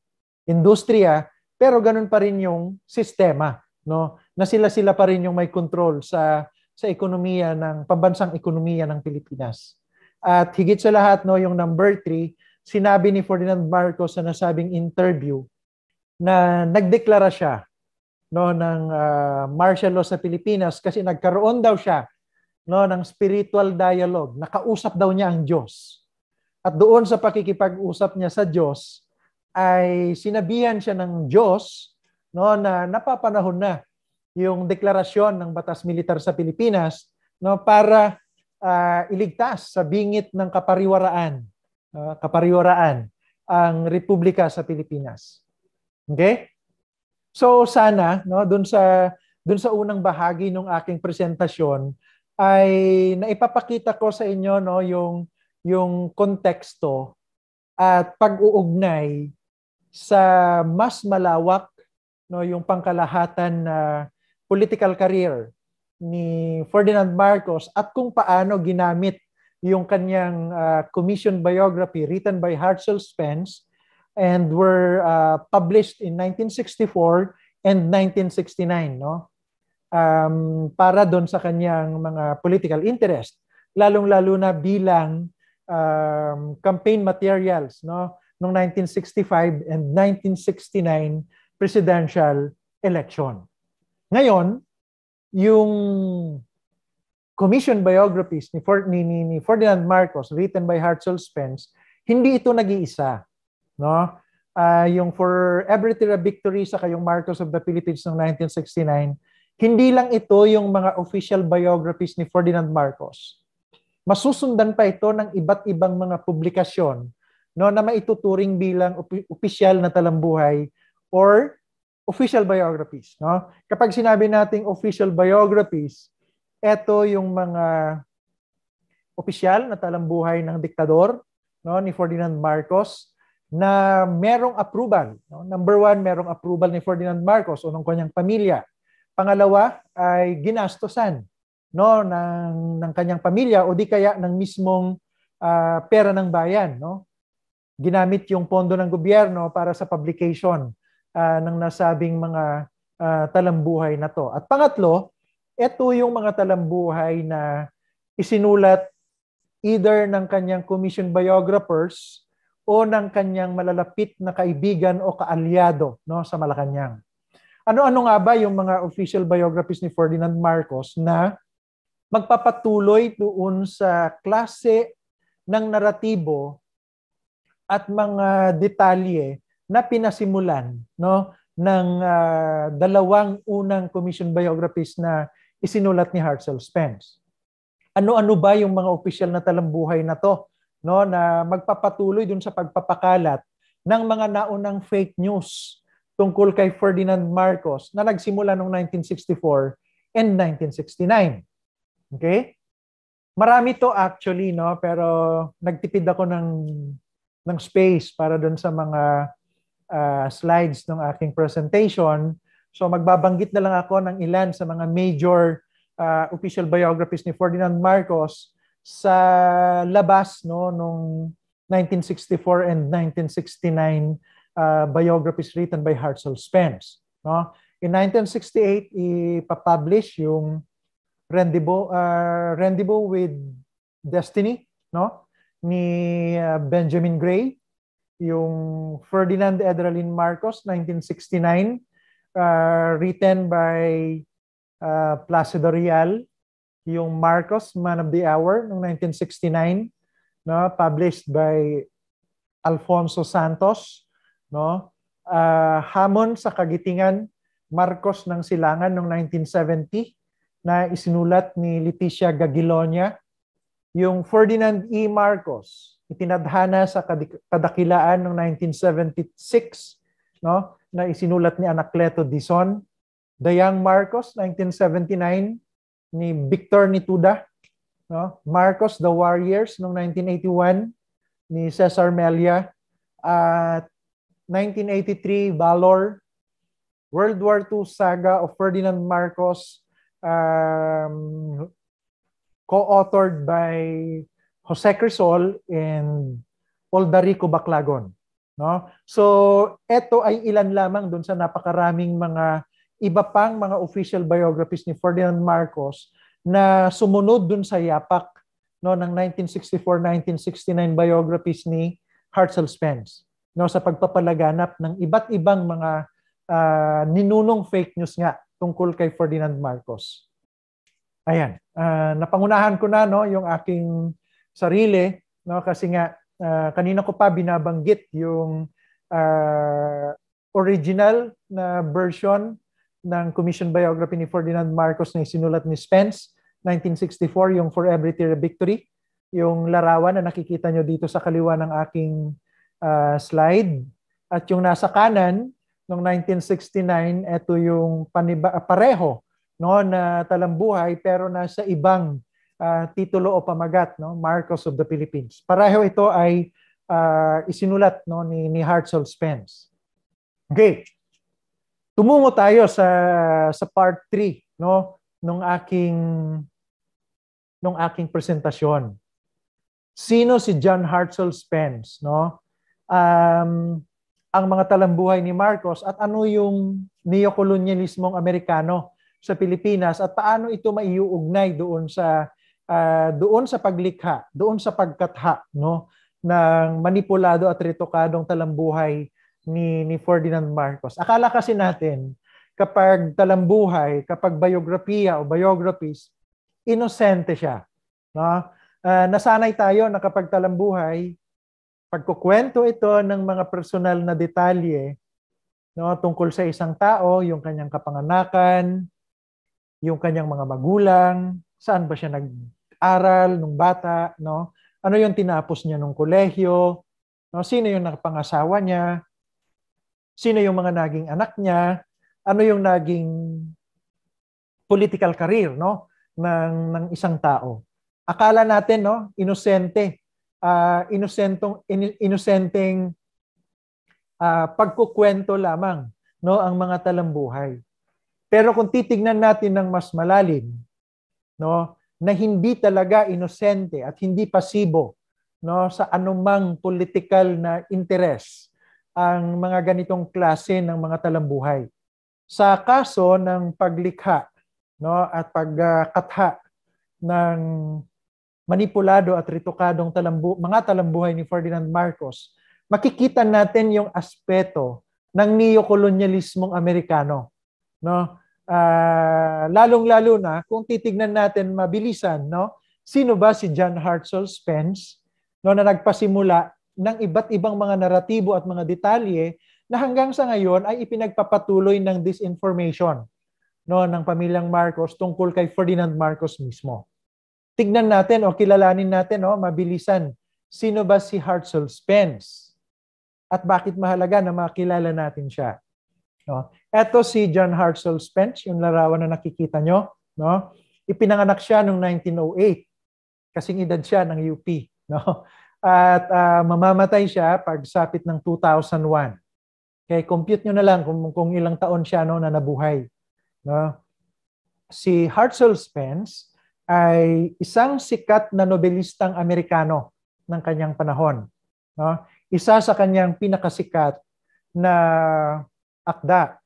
industriya, pero ganun pa rin yung sistema, no? Na sila-sila pa rin yung may control sa sa ekonomiya ng pambansang ekonomiya ng Pilipinas. At higit sa lahat, no, yung number three, sinabi ni Ferdinand Marcos sa nasabing interview na nagdeklara siya no ng uh, martial law sa Pilipinas kasi nagkaroon daw siya no, ng spiritual dialogue. Nakausap daw niya ang Diyos. At doon sa pakikipag-usap niya sa Diyos, ay sinabihan siya ng Diyos no, na napapanahon na yung deklarasyon ng batas militar sa Pilipinas no, para uh, iligtas sa bingit ng kapariwaraan, uh, kapariwaraan ang republika sa Pilipinas. Okay? So sana no doon sa doon sa unang bahagi ng aking presentasyon ay naipapakita ko sa inyo no yung yung konteksto at pag-uugnay sa mas malawak no yung pangkalahatan na political career ni Ferdinand Marcos at kung paano ginamit yung kanyang uh, ah, commissioned biography written by Hartzell Spence and were uh, published in 1964 and 1969 no um, para doon sa kanyang mga political interest, lalong-lalo na bilang um, campaign materials no noong 1965 and 1969 presidential election. Ngayon, yung commission biographies ni, Ford, ni, ni, ni Ferdinand Marcos written by Hartzell Spence, hindi ito nag-iisa. No? Uh, yung For Every Tira Victory sa kayong Marcos of the Philippines noong 1969, hindi lang ito yung mga official biographies ni Ferdinand Marcos. Masusundan pa ito ng iba't ibang mga publikasyon no, na maituturing bilang official na talambuhay or official biographies. No? Kapag sinabi nating official biographies, ito yung mga official na talambuhay ng diktador no, ni Ferdinand Marcos na merong approval. No? Number one, merong approval ni Ferdinand Marcos o ng kanyang pamilya. Pangalawa ay ginastosan no ng ng kanyang pamilya o di kaya ng mismong uh, pera ng bayan no. Ginamit yung pondo ng gobyerno para sa publication uh, ng nasabing mga uh, talambuhay na to. At pangatlo, ito yung mga talambuhay na isinulat either ng kanyang commission biographers o ng kanyang malalapit na kaibigan o kaalyado no sa Malacanang. Ano-ano nga ba yung mga official biographies ni Ferdinand Marcos na magpapatuloy doon sa klase ng naratibo at mga detalye na pinasimulan no ng uh, dalawang unang commission biographies na isinulat ni Hartzell Spence. Ano-ano ba yung mga official na talambuhay na to no na magpapatuloy dun sa pagpapakalat ng mga naunang fake news tungkol kay Ferdinand Marcos na nagsimula noong 1964 and 1969. Okay? Marami to actually, no? Pero nagtipid ako ng, ng space para doon sa mga uh, slides ng aking presentation. So magbabanggit na lang ako ng ilan sa mga major uh, official biographies ni Ferdinand Marcos sa labas no nung 1964 and 1969 uh, biographies written by Hartzell Spence. No? In 1968, ipapublish yung Rendezvous, uh, Rendezvous with Destiny no? ni uh, Benjamin Gray. Yung Ferdinand Edralin Marcos, 1969, uh, written by uh, Placido Real. Yung Marcos, Man of the Hour, noong 1969, no? published by Alfonso Santos no? Uh, hamon sa kagitingan Marcos ng Silangan noong 1970 na isinulat ni Leticia Gagilonia yung Ferdinand E. Marcos itinadhana sa kadakilaan noong 1976 no na isinulat ni Anacleto Dizon Young Marcos 1979 ni Victor Nituda no Marcos the Warriors noong 1981 ni Cesar Melia at 1983, Valor. World War II saga of Ferdinand Marcos, um, co-authored by Jose Crisol and Oldarico Baclagon. No? So, ito ay ilan lamang dun sa napakaraming mga iba pang mga official biographies ni Ferdinand Marcos na sumunod dun sa yapak no, ng 1964-1969 biographies ni Hartzell Spence no sa pagpapalaganap ng iba't ibang mga uh, ninunong fake news nga tungkol kay Ferdinand Marcos. Ayan, uh, napangunahan ko na no yung aking sarili no kasi nga uh, kanina ko pa binabanggit yung uh, original na version ng commission biography ni Ferdinand Marcos na isinulat ni Spence 1964 yung For Every Tear a Victory yung larawan na nakikita nyo dito sa kaliwa ng aking uh, slide. At yung nasa kanan, noong 1969, ito yung paniba, ah, pareho no, na talambuhay pero nasa ibang uh, titulo o pamagat, no, Marcos of the Philippines. Pareho ito ay uh, isinulat no, ni, ni Hartzell Spence. Okay. Tumungo tayo sa sa part 3 no nung aking nung aking presentasyon. Sino si John Hartzell Spence, no? um, ang mga talambuhay ni Marcos at ano yung neokolonyalismong Amerikano sa Pilipinas at paano ito maiuugnay doon sa uh, doon sa paglikha, doon sa pagkatha no ng manipulado at retokadong talambuhay ni ni Ferdinand Marcos. Akala kasi natin kapag talambuhay, kapag biografiya o biographies, inosente siya. No? Uh, nasanay tayo na kapag talambuhay, pagkukwento ito ng mga personal na detalye no, tungkol sa isang tao, yung kanyang kapanganakan, yung kanyang mga magulang, saan ba siya nag-aral nung bata, no? Ano yung tinapos niya nung kolehiyo? No, sino yung nakapangasawa niya? Sino yung mga naging anak niya? Ano yung naging political career, no? ng ng isang tao. Akala natin, no, inosente uh, inosentong in, inosenteng uh, pagkukwento lamang no ang mga talambuhay. Pero kung titignan natin ng mas malalim, no, na hindi talaga inosente at hindi pasibo no sa anumang political na interes ang mga ganitong klase ng mga talambuhay. Sa kaso ng paglikha no at pagkatha ng manipulado at ritokadong talambu- mga talambuhay ni Ferdinand Marcos, makikita natin yung aspeto ng neokolonyalismong Amerikano. No? Uh, lalong-lalo na kung titignan natin mabilisan, no? Sino ba si John Hartzell Spence no na nagpasimula ng iba't ibang mga naratibo at mga detalye na hanggang sa ngayon ay ipinagpapatuloy ng disinformation no ng pamilyang Marcos tungkol kay Ferdinand Marcos mismo tignan natin o kilalanin natin o mabilisan sino ba si Hartzell Spence at bakit mahalaga na makilala natin siya. No? Ito si John Hartzell Spence, yung larawan na nakikita nyo. No? Ipinanganak siya noong 1908, kasing edad siya ng UP. No? At uh, mamamatay siya pagsapit ng 2001. Okay, compute nyo na lang kung, kung ilang taon siya no, na nabuhay. No? Si Hartzell Spence, ay isang sikat na nobelistang Amerikano ng kanyang panahon. No? Isa sa kanyang pinakasikat na akda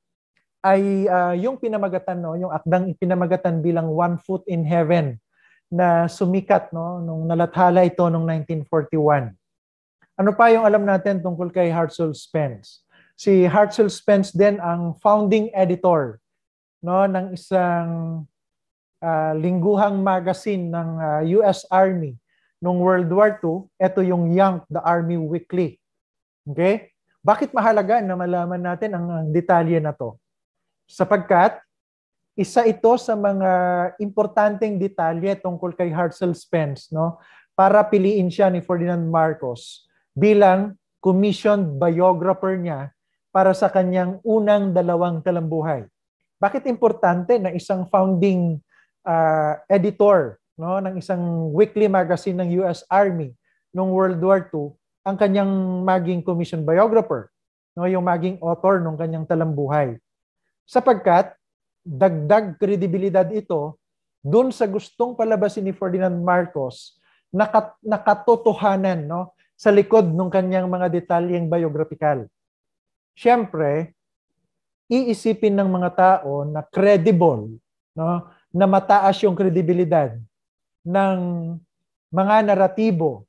ay uh, yung pinamagatan no, yung akdang pinamagatan bilang One Foot in Heaven na sumikat no nung nalathala ito nung 1941. Ano pa yung alam natin tungkol kay Hartzell Spence? Si Hartzell Spence din ang founding editor no ng isang uh, lingguhang magazine ng uh, ah, US Army noong World War II, ito yung Young the Army Weekly. Okay? Bakit mahalaga na malaman natin ang, ang detalye na to? Sapagkat isa ito sa mga importanteng detalye tungkol kay Hartzell Spence, no? Para piliin siya ni Ferdinand Marcos bilang commissioned biographer niya para sa kanyang unang dalawang kalambuhay. Bakit importante na isang founding uh, editor no ng isang weekly magazine ng US Army noong World War II ang kanyang maging commission biographer no yung maging author ng kanyang talambuhay sapagkat dagdag kredibilidad ito doon sa gustong palabasin ni Ferdinand Marcos na kat- nakatotohanan no sa likod ng kanyang mga detalyeng biographical syempre iisipin ng mga tao na credible no na mataas yung kredibilidad ng mga naratibo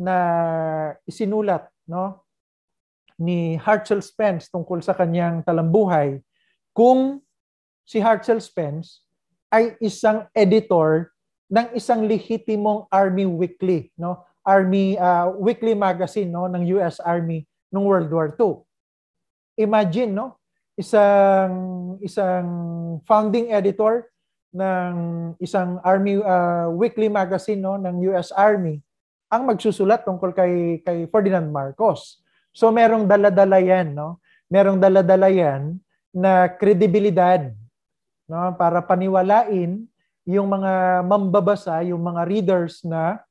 na isinulat no ni Hartzell Spence tungkol sa kanyang talambuhay kung si Hartzell Spence ay isang editor ng isang lehitimong Army Weekly no Army uh, Weekly magazine no ng US Army noong World War II. Imagine no isang isang founding editor ng isang Army uh, weekly magazine no ng US Army ang magsusulat tungkol kay kay Ferdinand Marcos. So merong dala-dala yan, no? Merong dala-dala yan na kredibilidad no para paniwalain yung mga mambabasa, yung mga readers na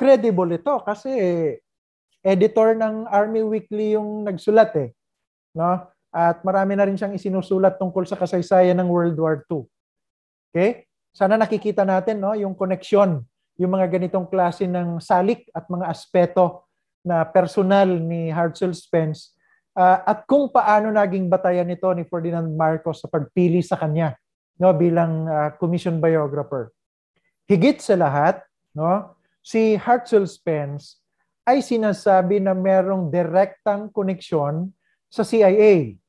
credible ito kasi editor ng Army Weekly yung nagsulat eh, no? At marami na rin siyang isinusulat tungkol sa kasaysayan ng World War II. Okay? Sana nakikita natin no, yung connection, yung mga ganitong klase ng salik at mga aspeto na personal ni Hartzell Spence uh, at kung paano naging batayan ito ni Ferdinand Marcos sa pagpili sa kanya no bilang uh, commission biographer. Higit sa lahat, no, si Hartzell Spence ay sinasabi na merong direktang koneksyon sa CIA,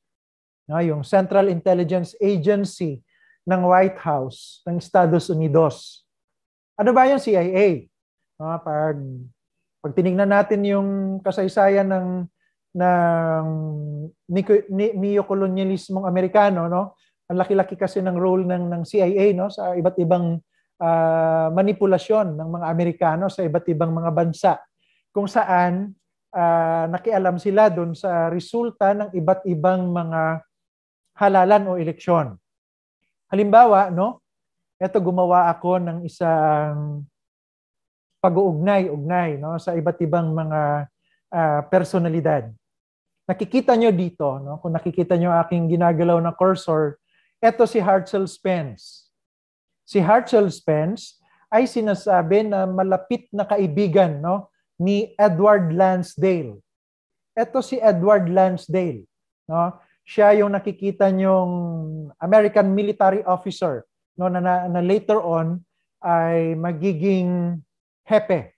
no, yung Central Intelligence Agency ng White House ng Estados Unidos. Ano ba yung CIA? No, ah, pag, pag tinignan natin yung kasaysayan ng ng neokolonyalismong Amerikano, no? Ang laki-laki kasi ng role ng ng CIA no sa iba't ibang uh, manipulasyon ng mga Amerikano sa iba't ibang mga bansa kung saan uh, nakialam sila doon sa resulta ng iba't ibang mga halalan o eleksyon. Halimbawa, no? Ito gumawa ako ng isang pag-uugnay-ugnay no sa iba't ibang mga uh, personalidad. Nakikita nyo dito, no? kung nakikita nyo aking ginagalaw na cursor, ito si Hartzell Spence. Si Hartzell Spence ay sinasabi na malapit na kaibigan no? ni Edward Lansdale. Ito si Edward Lansdale. No? siya yung nakikita niyong American military officer no na, na, na later on ay magiging hepe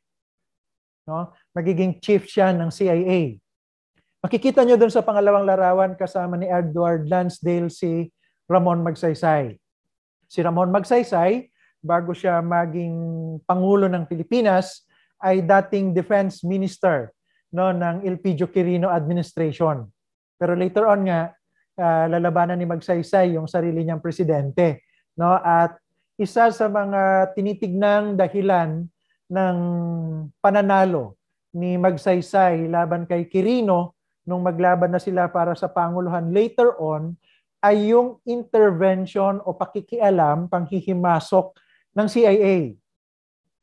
no magiging chief siya ng CIA makikita niyo doon sa pangalawang larawan kasama ni Edward Lansdale si Ramon Magsaysay si Ramon Magsaysay bago siya maging pangulo ng Pilipinas ay dating defense minister no ng Elpidio Quirino administration pero later on nga uh, lalabanan ni Magsaysay yung sarili niyang presidente. No? At isa sa mga tinitignang dahilan ng pananalo ni Magsaysay laban kay Quirino nung maglaban na sila para sa Panguluhan later on ay yung intervention o pakikialam, panghihimasok ng CIA.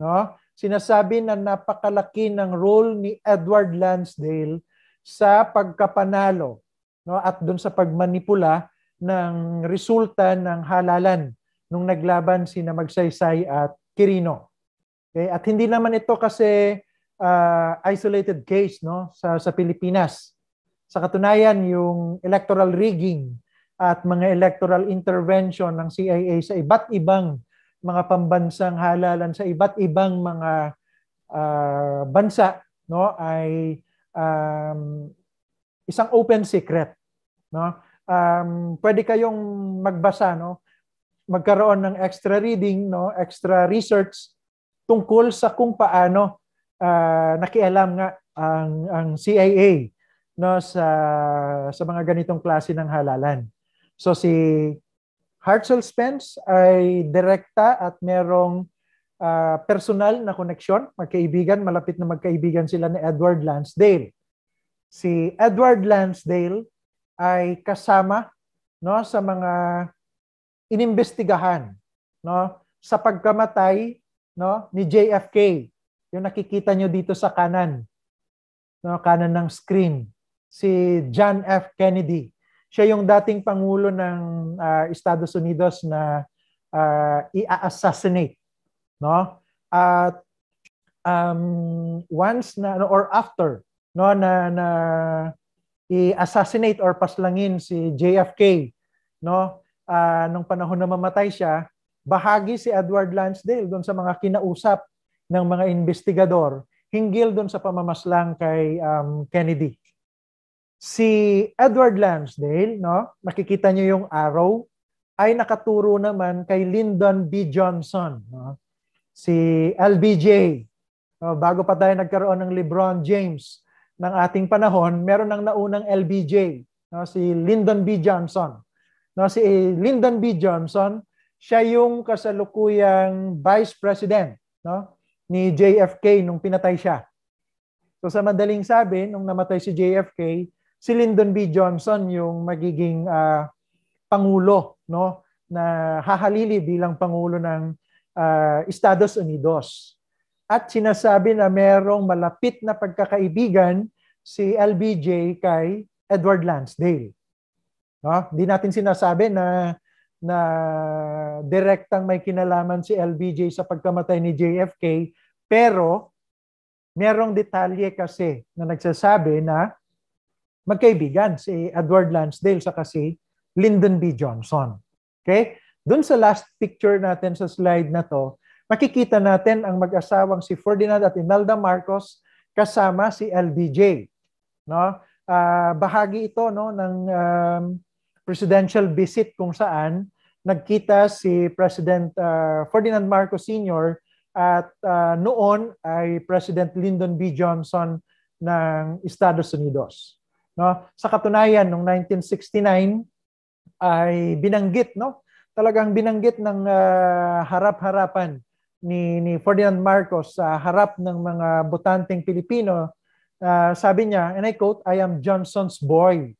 No? Sinasabi na napakalaki ng role ni Edward Lansdale sa pagkapanalo no at doon sa pagmanipula ng resulta ng halalan nung naglaban sina Magsaysay at Kirino. Okay? At hindi naman ito kasi uh, isolated case no sa sa Pilipinas. Sa katunayan yung electoral rigging at mga electoral intervention ng CIA sa iba't ibang mga pambansang halalan sa iba't ibang mga uh, bansa no ay um, isang open secret. No? Um, pwede kayong magbasa, no? magkaroon ng extra reading, no? extra research tungkol sa kung paano uh, nakialam nga ang, ang CIA no sa sa mga ganitong klase ng halalan. So si Hartzell Spence ay direkta at merong uh, personal na koneksyon, magkaibigan, malapit na magkaibigan sila ni Edward Lansdale si Edward Lansdale ay kasama no sa mga inimbestigahan no sa pagkamatay no ni JFK yung nakikita nyo dito sa kanan no kanan ng screen si John F Kennedy siya yung dating pangulo ng uh, Estados Unidos na uh, i-assassinate no at um once na no, or after no na, na i-assassinate or paslangin si JFK no uh, nung panahon na mamatay siya bahagi si Edward Lansdale doon sa mga kinausap ng mga investigador hinggil doon sa pamamaslang kay um, Kennedy si Edward Lansdale no makikita niyo yung arrow ay nakaturo naman kay Lyndon B Johnson no si LBJ no? bago pa tayo nagkaroon ng LeBron James ng ating panahon, meron ng naunang LBJ, no? si Lyndon B. Johnson. No? Si Lyndon B. Johnson, siya yung kasalukuyang vice president no? ni JFK nung pinatay siya. So sa madaling sabi, nung namatay si JFK, si Lyndon B. Johnson yung magiging uh, pangulo no na hahalili bilang pangulo ng uh, Estados Unidos at sinasabi na merong malapit na pagkakaibigan si LBJ kay Edward Lansdale. No? Hindi natin sinasabi na na direktang may kinalaman si LBJ sa pagkamatay ni JFK, pero merong detalye kasi na nagsasabi na magkaibigan si Edward Lansdale sa kasi Lyndon B. Johnson. Okay? Doon sa last picture natin sa slide na to, makikita natin ang mag-asawang si Ferdinand at Imelda Marcos kasama si LBJ. No? Uh, bahagi ito no ng um, presidential visit kung saan nagkita si President uh, Ferdinand Marcos Sr. at uh, noon ay President Lyndon B. Johnson ng Estados Unidos. No? Sa katunayan noong 1969 ay binanggit no, talagang binanggit ng uh, harap-harapan ni, ni Ferdinand Marcos sa harap ng mga botanteng Pilipino, uh, sabi niya, and I quote, I am Johnson's boy.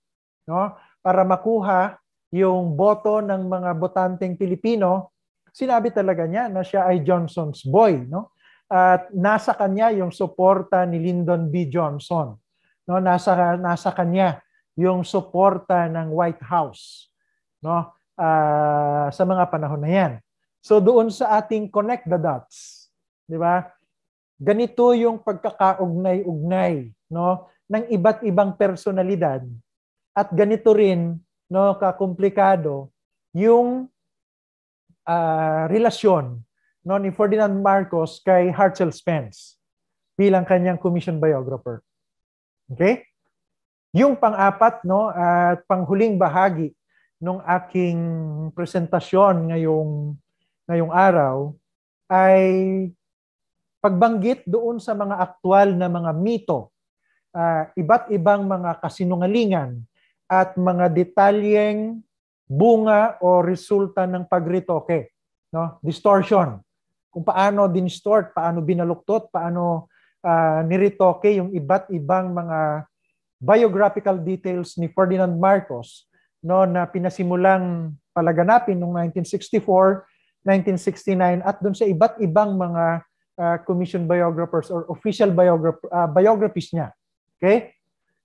No? Para makuha yung boto ng mga botanteng Pilipino, sinabi talaga niya na siya ay Johnson's boy. No? At nasa kanya yung suporta ni Lyndon B. Johnson. No? Nasa, nasa kanya yung suporta ng White House no? Uh, sa mga panahon na yan. So doon sa ating connect the dots, di ba? Ganito yung pagkakaugnay-ugnay no ng iba't ibang personalidad at ganito rin no kakomplikado yung uh, relasyon no ni Ferdinand Marcos kay Hartzell Spence bilang kanyang commission biographer. Okay? Yung pang-apat no at panghuling bahagi ng aking presentasyon ngayong ngayong araw ay pagbanggit doon sa mga aktwal na mga mito, uh, iba't ibang mga kasinungalingan at mga detalyeng bunga o resulta ng pagretoke, no? Distortion. Kung paano distort, paano binaluktot, paano uh, ah, niritoke yung iba't ibang mga biographical details ni Ferdinand Marcos no na pinasimulang palaganapin noong 1964 1969 at doon sa iba't ibang mga uh, commission biographers or official biograph uh, biographies niya. Okay?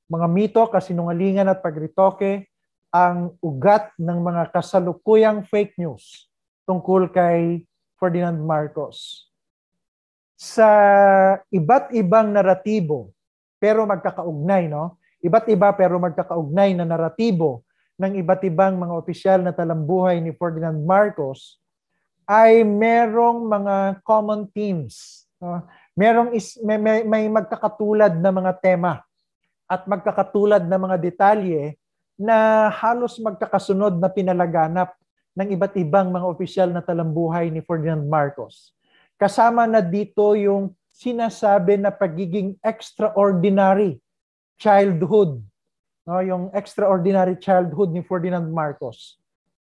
Mga mito, kasinungalingan at pagritoke ang ugat ng mga kasalukuyang fake news tungkol kay Ferdinand Marcos. Sa iba't ibang naratibo pero magkakaugnay, no? Iba't iba pero magkakaugnay na naratibo ng iba't ibang mga opisyal na talambuhay ni Ferdinand Marcos, ay merong mga common themes. No? Merong is, may, may, may magkakatulad na mga tema at magkakatulad na mga detalye na halos magkakasunod na pinalaganap ng iba't ibang mga opisyal na talambuhay ni Ferdinand Marcos. Kasama na dito yung sinasabi na pagiging extraordinary childhood, no, yung extraordinary childhood ni Ferdinand Marcos.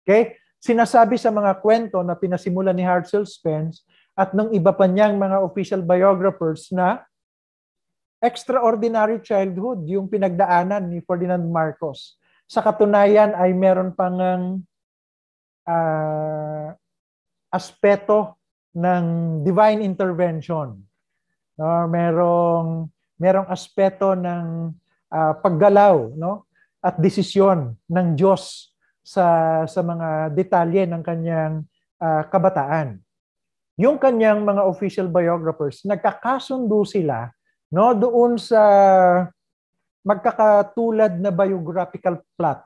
Okay? sinasabi sa mga kwento na pinasimula ni Hartzell Spence at ng iba pa niyang mga official biographers na extraordinary childhood yung pinagdaanan ni Ferdinand Marcos. Sa katunayan ay meron pang uh, aspeto ng divine intervention. No, merong merong aspeto ng uh, paggalaw, no? At desisyon ng Diyos sa sa mga detalye ng kanyang uh, kabataan. Yung kanyang mga official biographers, nagkakasundo sila no doon sa magkakatulad na biographical plot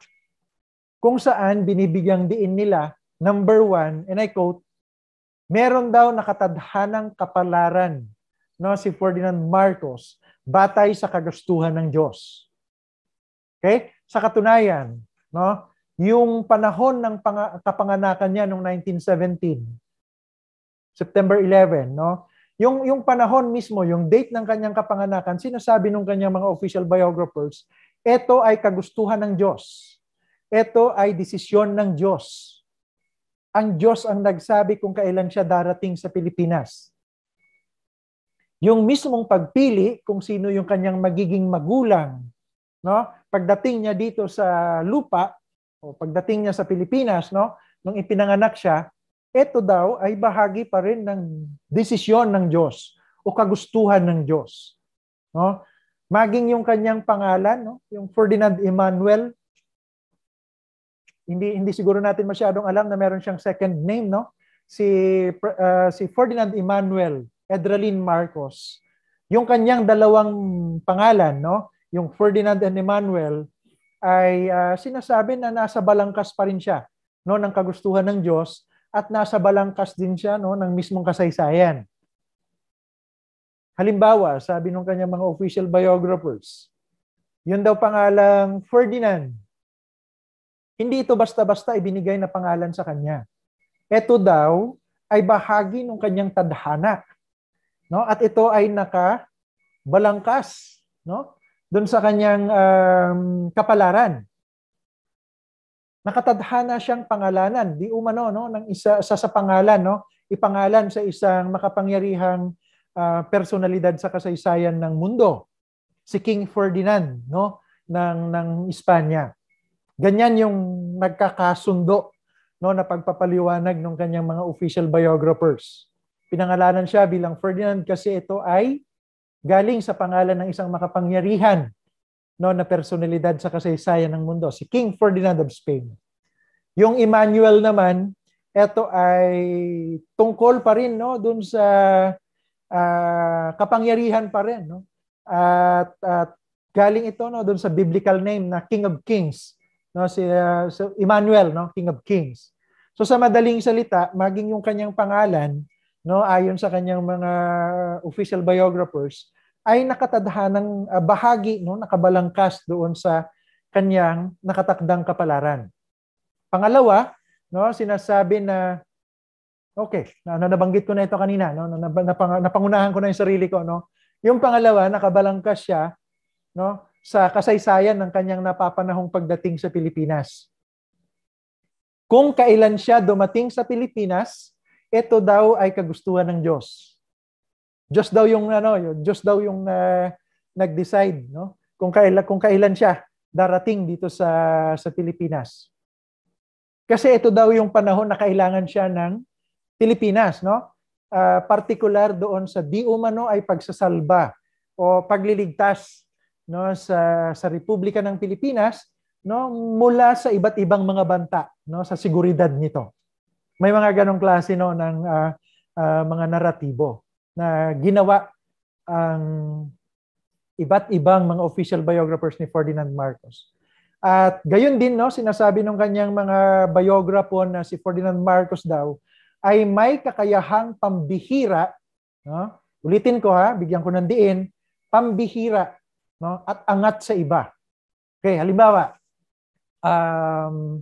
kung saan binibigyang diin nila number one, and I quote, meron daw nakatadhanang kapalaran no si Ferdinand Marcos batay sa kagustuhan ng Diyos. Okay? Sa katunayan, no, yung panahon ng kapanganakan niya noong 1917, September 11, no? Yung, yung panahon mismo, yung date ng kanyang kapanganakan, sinasabi ng kanyang mga official biographers, ito ay kagustuhan ng Diyos. Ito ay desisyon ng Diyos. Ang Diyos ang nagsabi kung kailan siya darating sa Pilipinas. Yung mismong pagpili kung sino yung kanyang magiging magulang, no? Pagdating niya dito sa lupa, o pagdating niya sa Pilipinas, no, nung ipinanganak siya, ito daw ay bahagi pa rin ng desisyon ng Diyos o kagustuhan ng Diyos. No? Maging yung kanyang pangalan, no, yung Ferdinand Emmanuel, hindi hindi siguro natin masyadong alam na meron siyang second name, no? Si uh, si Ferdinand Emmanuel Edralin Marcos. Yung kanyang dalawang pangalan, no? Yung Ferdinand and Emmanuel, ay uh, sinasabi na nasa balangkas pa rin siya no ng kagustuhan ng Diyos at nasa balangkas din siya no ng mismong kasaysayan. Halimbawa, sabi nung kanyang mga official biographers, yun daw pangalang Ferdinand. Hindi ito basta-basta ibinigay na pangalan sa kanya. Ito daw ay bahagi ng kanyang tadhana. No? At ito ay naka balangkas, no? doon sa kanyang um, kapalaran. Nakatadhana siyang pangalanan, di umano no ng isa sa, sa pangalan no, ipangalan sa isang makapangyarihang uh, personalidad sa kasaysayan ng mundo, si King Ferdinand no ng ng Espanya. Ganyan yung nagkakasundo no na pagpapaliwanag ng kanyang mga official biographers. Pinangalanan siya bilang Ferdinand kasi ito ay galing sa pangalan ng isang makapangyarihan no, na personalidad sa kasaysayan ng mundo, si King Ferdinand of Spain. Yung Emmanuel naman, ito ay tungkol pa rin no, dun sa uh, kapangyarihan pa rin. No? At, at galing ito no, dun sa biblical name na King of Kings. No, si, uh, si Emmanuel, no, King of Kings. So sa madaling salita, maging yung kanyang pangalan no ayon sa kanyang mga official biographers ay nakatadhanang ah, bahagi no nakabalangkas doon sa kanyang nakatakdang kapalaran. Pangalawa, no sinasabi na okay, na, nabanggit ko na ito kanina no na, napangunahan ko na 'yung sarili ko no. Yung pangalawa, nakabalangkas siya no sa kasaysayan ng kanyang napapanahong pagdating sa Pilipinas. Kung kailan siya dumating sa Pilipinas, ito daw ay kagustuhan ng Diyos. Diyos daw yung ano, yung Diyos daw yung uh, nag-decide, no? Kung kailan kung kailan siya darating dito sa sa Pilipinas. Kasi ito daw yung panahon na kailangan siya ng Pilipinas, no? Uh, ah, particular doon sa di umano ay pagsasalba o pagliligtas no sa sa Republika ng Pilipinas no mula sa iba't ibang mga banta no sa seguridad nito. May mga ganong klase no ng uh, uh, mga naratibo na ginawa ang iba't ibang mga official biographers ni Ferdinand Marcos. At gayon din no sinasabi ng kanyang mga biographer na si Ferdinand Marcos daw ay may kakayahang pambihira no? Ulitin ko ha, bigyan ko ng diin, pambihira no at angat sa iba. Okay, halimbawa um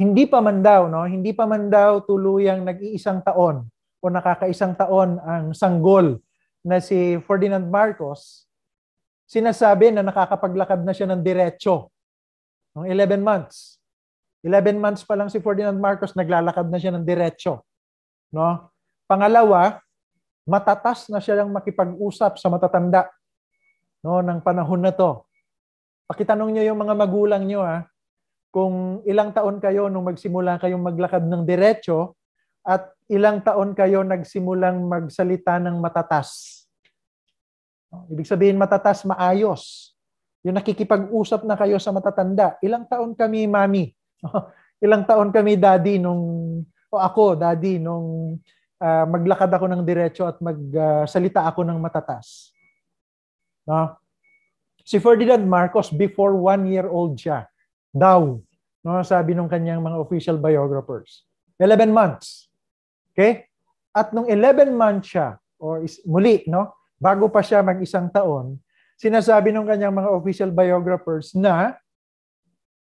hindi pa man daw, no? Hindi pa man daw tuluyang nag-iisang taon o nakakaisang taon ang sanggol na si Ferdinand Marcos, sinasabi na nakakapaglakad na siya ng diretsyo. Ng 11 months. 11 months pa lang si Ferdinand Marcos, naglalakad na siya ng diretsyo. No? Pangalawa, matatas na siya lang makipag-usap sa matatanda no, ng panahon na to. Pakitanong niyo yung mga magulang niyo ah, kung ilang taon kayo nung magsimula kayong maglakad ng diretso at ilang taon kayo nagsimulang magsalita ng matatas. Ibig sabihin matatas, maayos. Yung nakikipag-usap na kayo sa matatanda, ilang taon kami mami? <laughs> ilang taon kami daddy nung, o ako daddy nung uh, maglakad ako ng diretso at magsalita uh, ako ng matatas. No? Si Ferdinand Marcos, before one year old siya, daw, no, sabi ng kanyang mga official biographers. 11 months. Okay? At nung 11 months siya, or is, muli, no, bago pa siya mag-isang taon, sinasabi ng kanyang mga official biographers na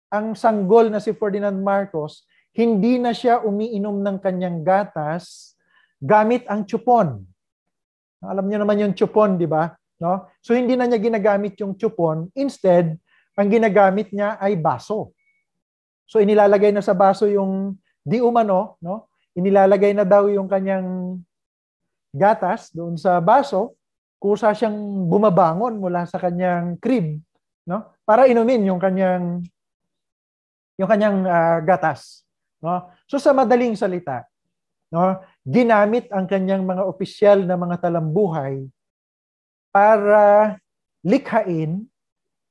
ang sanggol na si Ferdinand Marcos, hindi na siya umiinom ng kanyang gatas gamit ang chupon. Alam niyo naman yung chupon, di ba? No? So hindi na niya ginagamit yung chupon. Instead, ang ginagamit niya ay baso. So inilalagay na sa baso yung di umano, no? Inilalagay na daw yung kanyang gatas doon sa baso kusa siyang bumabangon mula sa kanyang crib, no? Para inumin yung kanyang yung kanyang uh, gatas, no? So sa madaling salita, no? Ginamit ang kanyang mga opisyal na mga talambuhay para likhain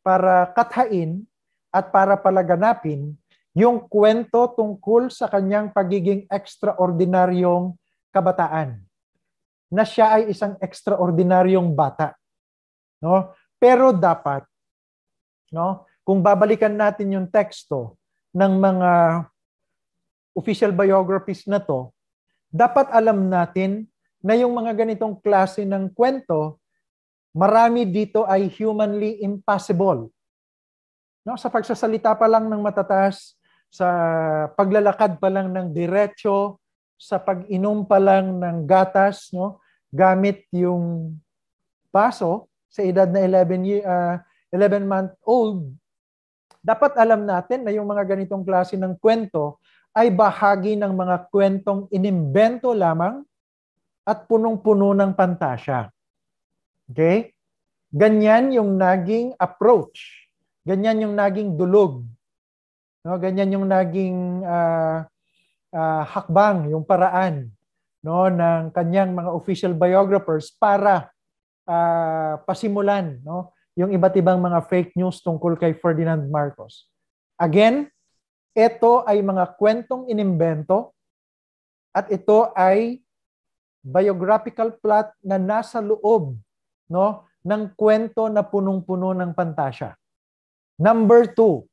para kathain at para palaganapin yung kwento tungkol sa kanyang pagiging extraordinaryong kabataan. Na siya ay isang extraordinaryong bata. No? Pero dapat no, kung babalikan natin yung teksto ng mga official biographies na to, dapat alam natin na yung mga ganitong klase ng kwento Marami dito ay humanly impossible. No, sa pagsasalita pa lang ng matatas, sa paglalakad pa lang ng diretso, sa pag-inom pa lang ng gatas, no, gamit yung baso sa edad na 11 uh, 11 month old, dapat alam natin na yung mga ganitong klase ng kwento ay bahagi ng mga kwentong inimbento lamang at punong-puno ng pantasya. Okay? Ganyan yung naging approach. Ganyan yung naging dulog. No, ganyan yung naging uh, uh, hakbang, yung paraan no ng kanyang mga official biographers para uh, pasimulan no yung iba't ibang mga fake news tungkol kay Ferdinand Marcos. Again, ito ay mga kwentong inimbento at ito ay biographical plot na nasa loob no, ng kwento na punong-puno ng pantasya. Number two,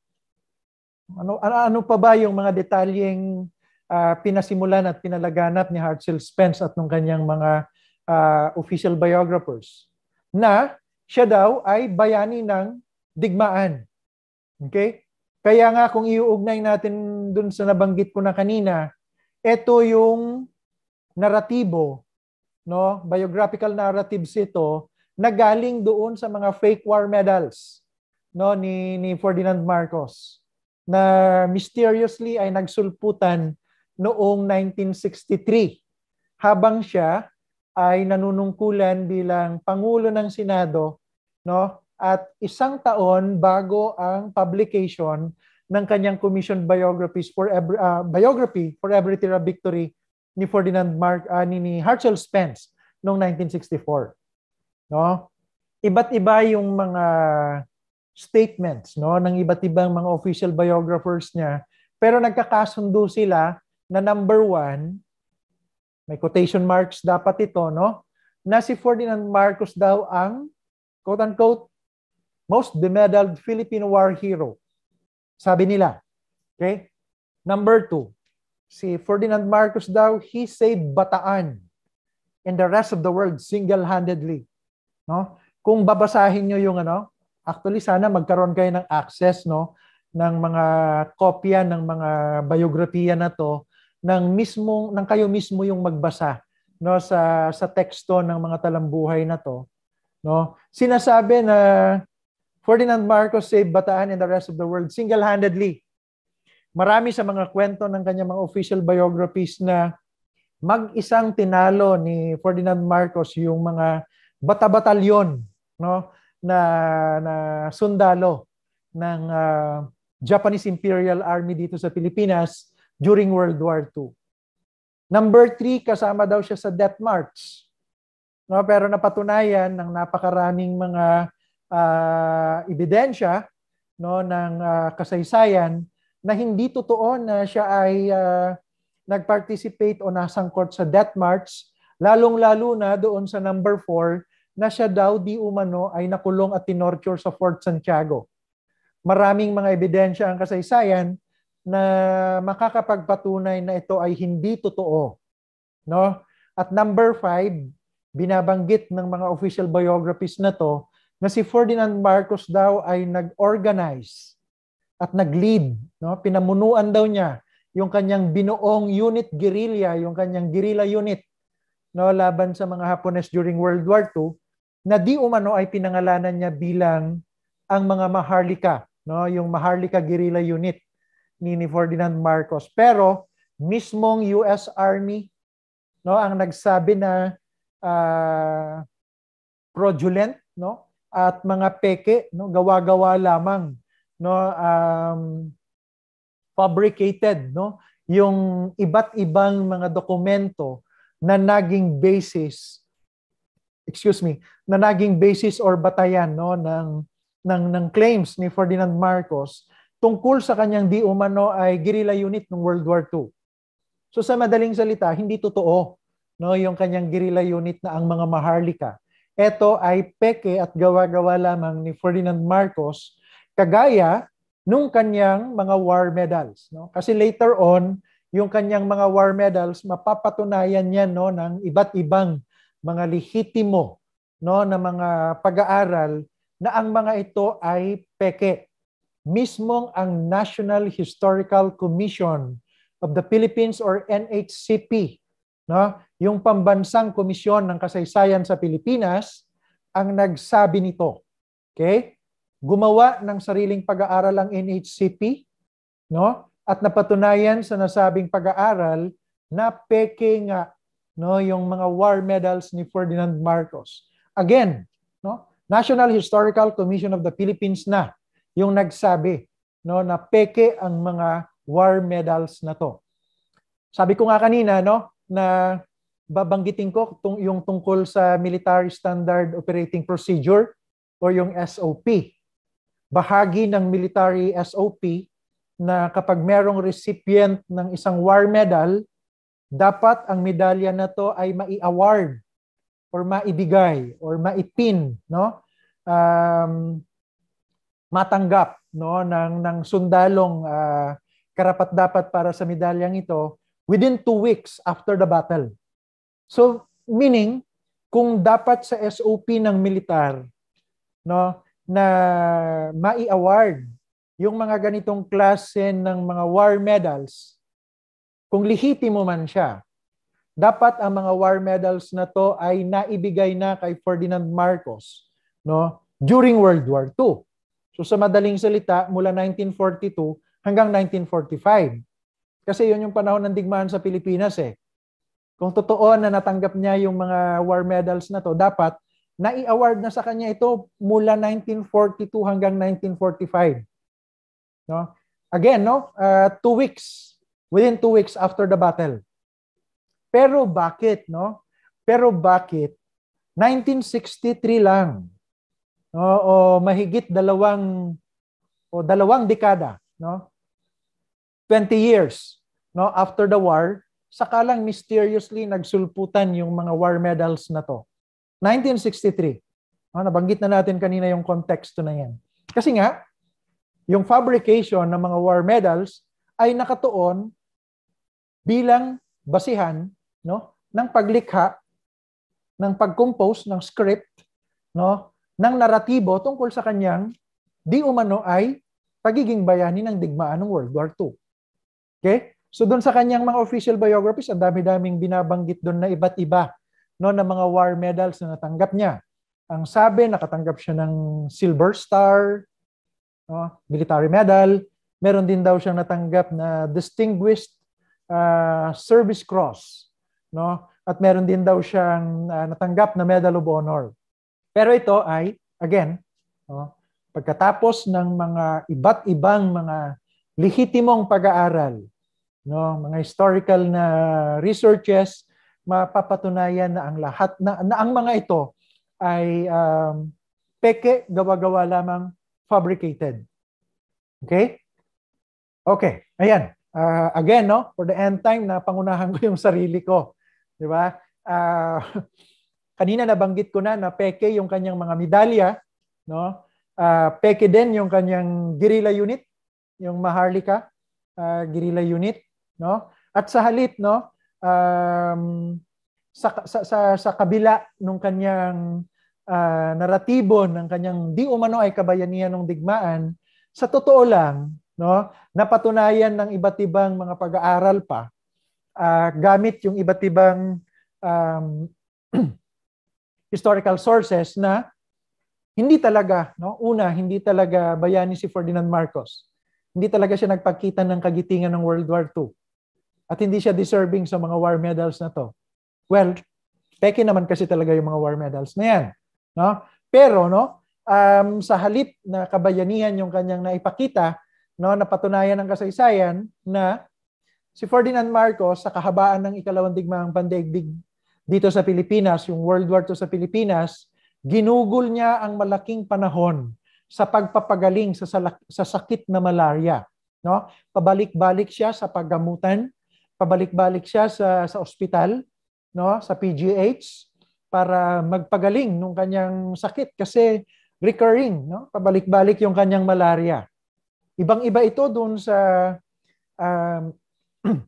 ano, ano, ano pa ba yung mga detalyeng uh, pinasimulan at pinalaganap ni Hartzell Spence at ng kanyang mga uh, official biographers na siya daw ay bayani ng digmaan. Okay? Kaya nga kung iuugnay natin dun sa nabanggit ko na kanina, ito yung naratibo, no? biographical narratives ito na galing doon sa mga fake war medals no ni ni Ferdinand Marcos na mysteriously ay nagsulputan noong 1963 habang siya ay nanunungkulan bilang pangulo ng Senado no at isang taon bago ang publication ng kanyang commission biographies for every, uh, biography for every Tira victory ni Ferdinand Mark uh, ah, ni, ni Hartzell Spence noong 1964 no? Iba't iba yung mga statements no ng iba't ibang mga official biographers niya, pero nagkakasundo sila na number one, may quotation marks dapat ito, no? Na si Ferdinand Marcos daw ang quote-unquote most bemedaled Filipino war hero. Sabi nila. Okay? Number two, si Ferdinand Marcos daw, he saved Bataan and the rest of the world single-handedly no? Kung babasahin niyo yung ano, actually sana magkaroon kayo ng access no ng mga kopya ng mga biografiya na to ng mismo ng kayo mismo yung magbasa no sa sa teksto ng mga talambuhay na to no sinasabi na Ferdinand Marcos saved Bataan and the rest of the world single-handedly marami sa mga kwento ng kanyang mga official biographies na mag-isang tinalo ni Ferdinand Marcos yung mga bata-batalyon no na na sundalo ng uh, Japanese Imperial Army dito sa Pilipinas during World War II. Number three, kasama daw siya sa death march. No, pero napatunayan ng napakaraming mga uh, ebidensya no ng uh, kasaysayan na hindi totoo na siya ay uh, nag-participate o nasangkot sa death march, lalong-lalo na doon sa number 4 na siya daw di umano ay nakulong at tinorture sa Fort Santiago. Maraming mga ebidensya ang kasaysayan na makakapagpatunay na ito ay hindi totoo. No? At number five, binabanggit ng mga official biographies na to na si Ferdinand Marcos daw ay nag-organize at nag-lead. No? Pinamunuan daw niya yung kanyang binuong unit guerrilla, yung kanyang guerrilla unit no, laban sa mga Hapones during World War II na di umano ay pinangalanan niya bilang ang mga Maharlika, no? yung Maharlika Guerrilla Unit ni, ni Ferdinand Marcos. Pero mismong US Army no ang nagsabi na uh, fraudulent no at mga peke no gawa-gawa lamang no um, fabricated no yung iba't ibang mga dokumento na naging basis excuse me, na naging basis or batayan no ng ng ng claims ni Ferdinand Marcos tungkol sa kanyang di umano ay guerrilla unit ng World War II. So sa madaling salita, hindi totoo no yung kanyang guerrilla unit na ang mga Maharlika. Ito ay peke at gawa-gawa lamang ni Ferdinand Marcos kagaya nung kanyang mga war medals no kasi later on yung kanyang mga war medals mapapatunayan niya no ng iba't ibang mga lehitimo no na mga pag-aaral na ang mga ito ay peke. Mismong ang National Historical Commission of the Philippines or NHCP, no? Yung pambansang komisyon ng kasaysayan sa Pilipinas ang nagsabi nito. Okay? Gumawa ng sariling pag-aaral ang NHCP, no? At napatunayan sa nasabing pag-aaral na peke nga no yung mga war medals ni Ferdinand Marcos. Again, no? National Historical Commission of the Philippines na yung nagsabi no na peke ang mga war medals na to. Sabi ko nga kanina no na babanggitin ko tung, yung tungkol sa Military Standard Operating Procedure or yung SOP. Bahagi ng military SOP na kapag merong recipient ng isang war medal, dapat ang medalya na to ay mai-award or maibigay or maipin no um, matanggap no ng ng sundalong uh, ah, karapat dapat para sa medalyang ito within two weeks after the battle so meaning kung dapat sa SOP ng militar no na mai-award yung mga ganitong klase ng mga war medals kung lihitimo man siya, dapat ang mga war medals na to ay naibigay na kay Ferdinand Marcos no, during World War II. So sa madaling salita, mula 1942 hanggang 1945. Kasi yun yung panahon ng digmaan sa Pilipinas eh. Kung totoo na natanggap niya yung mga war medals na to, dapat nai-award na sa kanya ito mula 1942 hanggang 1945. No? Again, no? Uh, two weeks Within two weeks after the battle. Pero bakit, no? Pero bakit 1963 lang. No, o mahigit dalawang o dalawang dekada, no? 20 years, no, after the war, saka lang mysteriously nagsulputan yung mga war medals na to. 1963. No, ah, nabanggit na natin kanina yung konteksto na yan. Kasi nga, yung fabrication ng mga war medals ay nakatuon bilang basihan no ng paglikha ng pagcompose ng script no ng naratibo tungkol sa kanyang di umano ay pagiging bayani ng digmaan ng World War II. Okay? So doon sa kanyang mga official biographies, ang dami-daming binabanggit doon na iba't iba no ng mga war medals na natanggap niya. Ang sabi, nakatanggap siya ng Silver Star, no, Military Medal, meron din daw siyang natanggap na Distinguished uh, Service Cross, no? At meron din daw siyang uh, natanggap na Medal of Honor. Pero ito ay again, no? pagkatapos ng mga iba't ibang mga lehitimong pag-aaral, no, mga historical na researches, mapapatunayan na ang lahat na, na ang mga ito ay um, peke gawa-gawa lamang fabricated. Okay? Okay, ayan. Uh, again, no, for the end time, napangunahan ko yung sarili ko. Di ba? Uh, <laughs> kanina nabanggit ko na na peke yung kanyang mga medalya, no? Uh, peke din yung kanyang guerrilla unit, yung Maharlika uh, guerrilla unit, no? At sa halit, no, um, sa, sa, sa, sa kabila nung kanyang uh, naratibo ng kanyang di umano ay kabayanihan ng digmaan, sa totoo lang, no? Napatunayan ng iba't ibang mga pag-aaral pa uh, gamit yung iba't ibang um, <clears throat> historical sources na hindi talaga, no? Una, hindi talaga bayani si Ferdinand Marcos. Hindi talaga siya nagpakita ng kagitingan ng World War II. At hindi siya deserving sa mga war medals na to. Well, peke naman kasi talaga yung mga war medals na yan. No? Pero no, um, sa halip na kabayanihan yung kanyang naipakita, no, napatunayan ng kasaysayan na si Ferdinand Marcos sa kahabaan ng ikalawang digmaang pandaigdig dito sa Pilipinas, yung World War II sa Pilipinas, ginugol niya ang malaking panahon sa pagpapagaling sa, salak- sa sakit na malaria. No? Pabalik-balik siya sa paggamutan, pabalik-balik siya sa, sa ospital, no? sa PGH, para magpagaling nung kanyang sakit kasi recurring, no? pabalik-balik yung kanyang malaria. Ibang-iba ito doon sa um, <clears throat>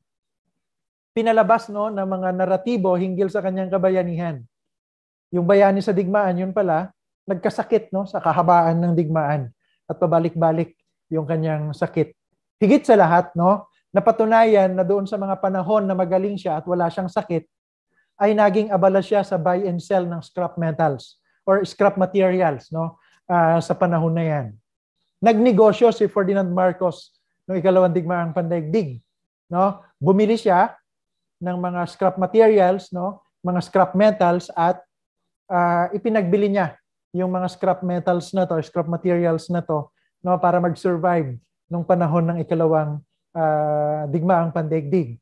pinalabas no ng mga naratibo hinggil sa kanyang kabayanihan. Yung bayani sa digmaan, yun pala, nagkasakit no sa kahabaan ng digmaan at pabalik-balik yung kanyang sakit. Higit sa lahat, no, napatunayan na doon sa mga panahon na magaling siya at wala siyang sakit, ay naging abala siya sa buy and sell ng scrap metals or scrap materials no uh, sa panahon na yan. Nagnegosyo si Ferdinand Marcos noong ikalawang digmaang pandaigdig. No? Bumili siya ng mga scrap materials, no? mga scrap metals at uh, ipinagbili niya yung mga scrap metals na to, scrap materials na to no para mag-survive nung panahon ng ikalawang uh, digmaang pandaigdig.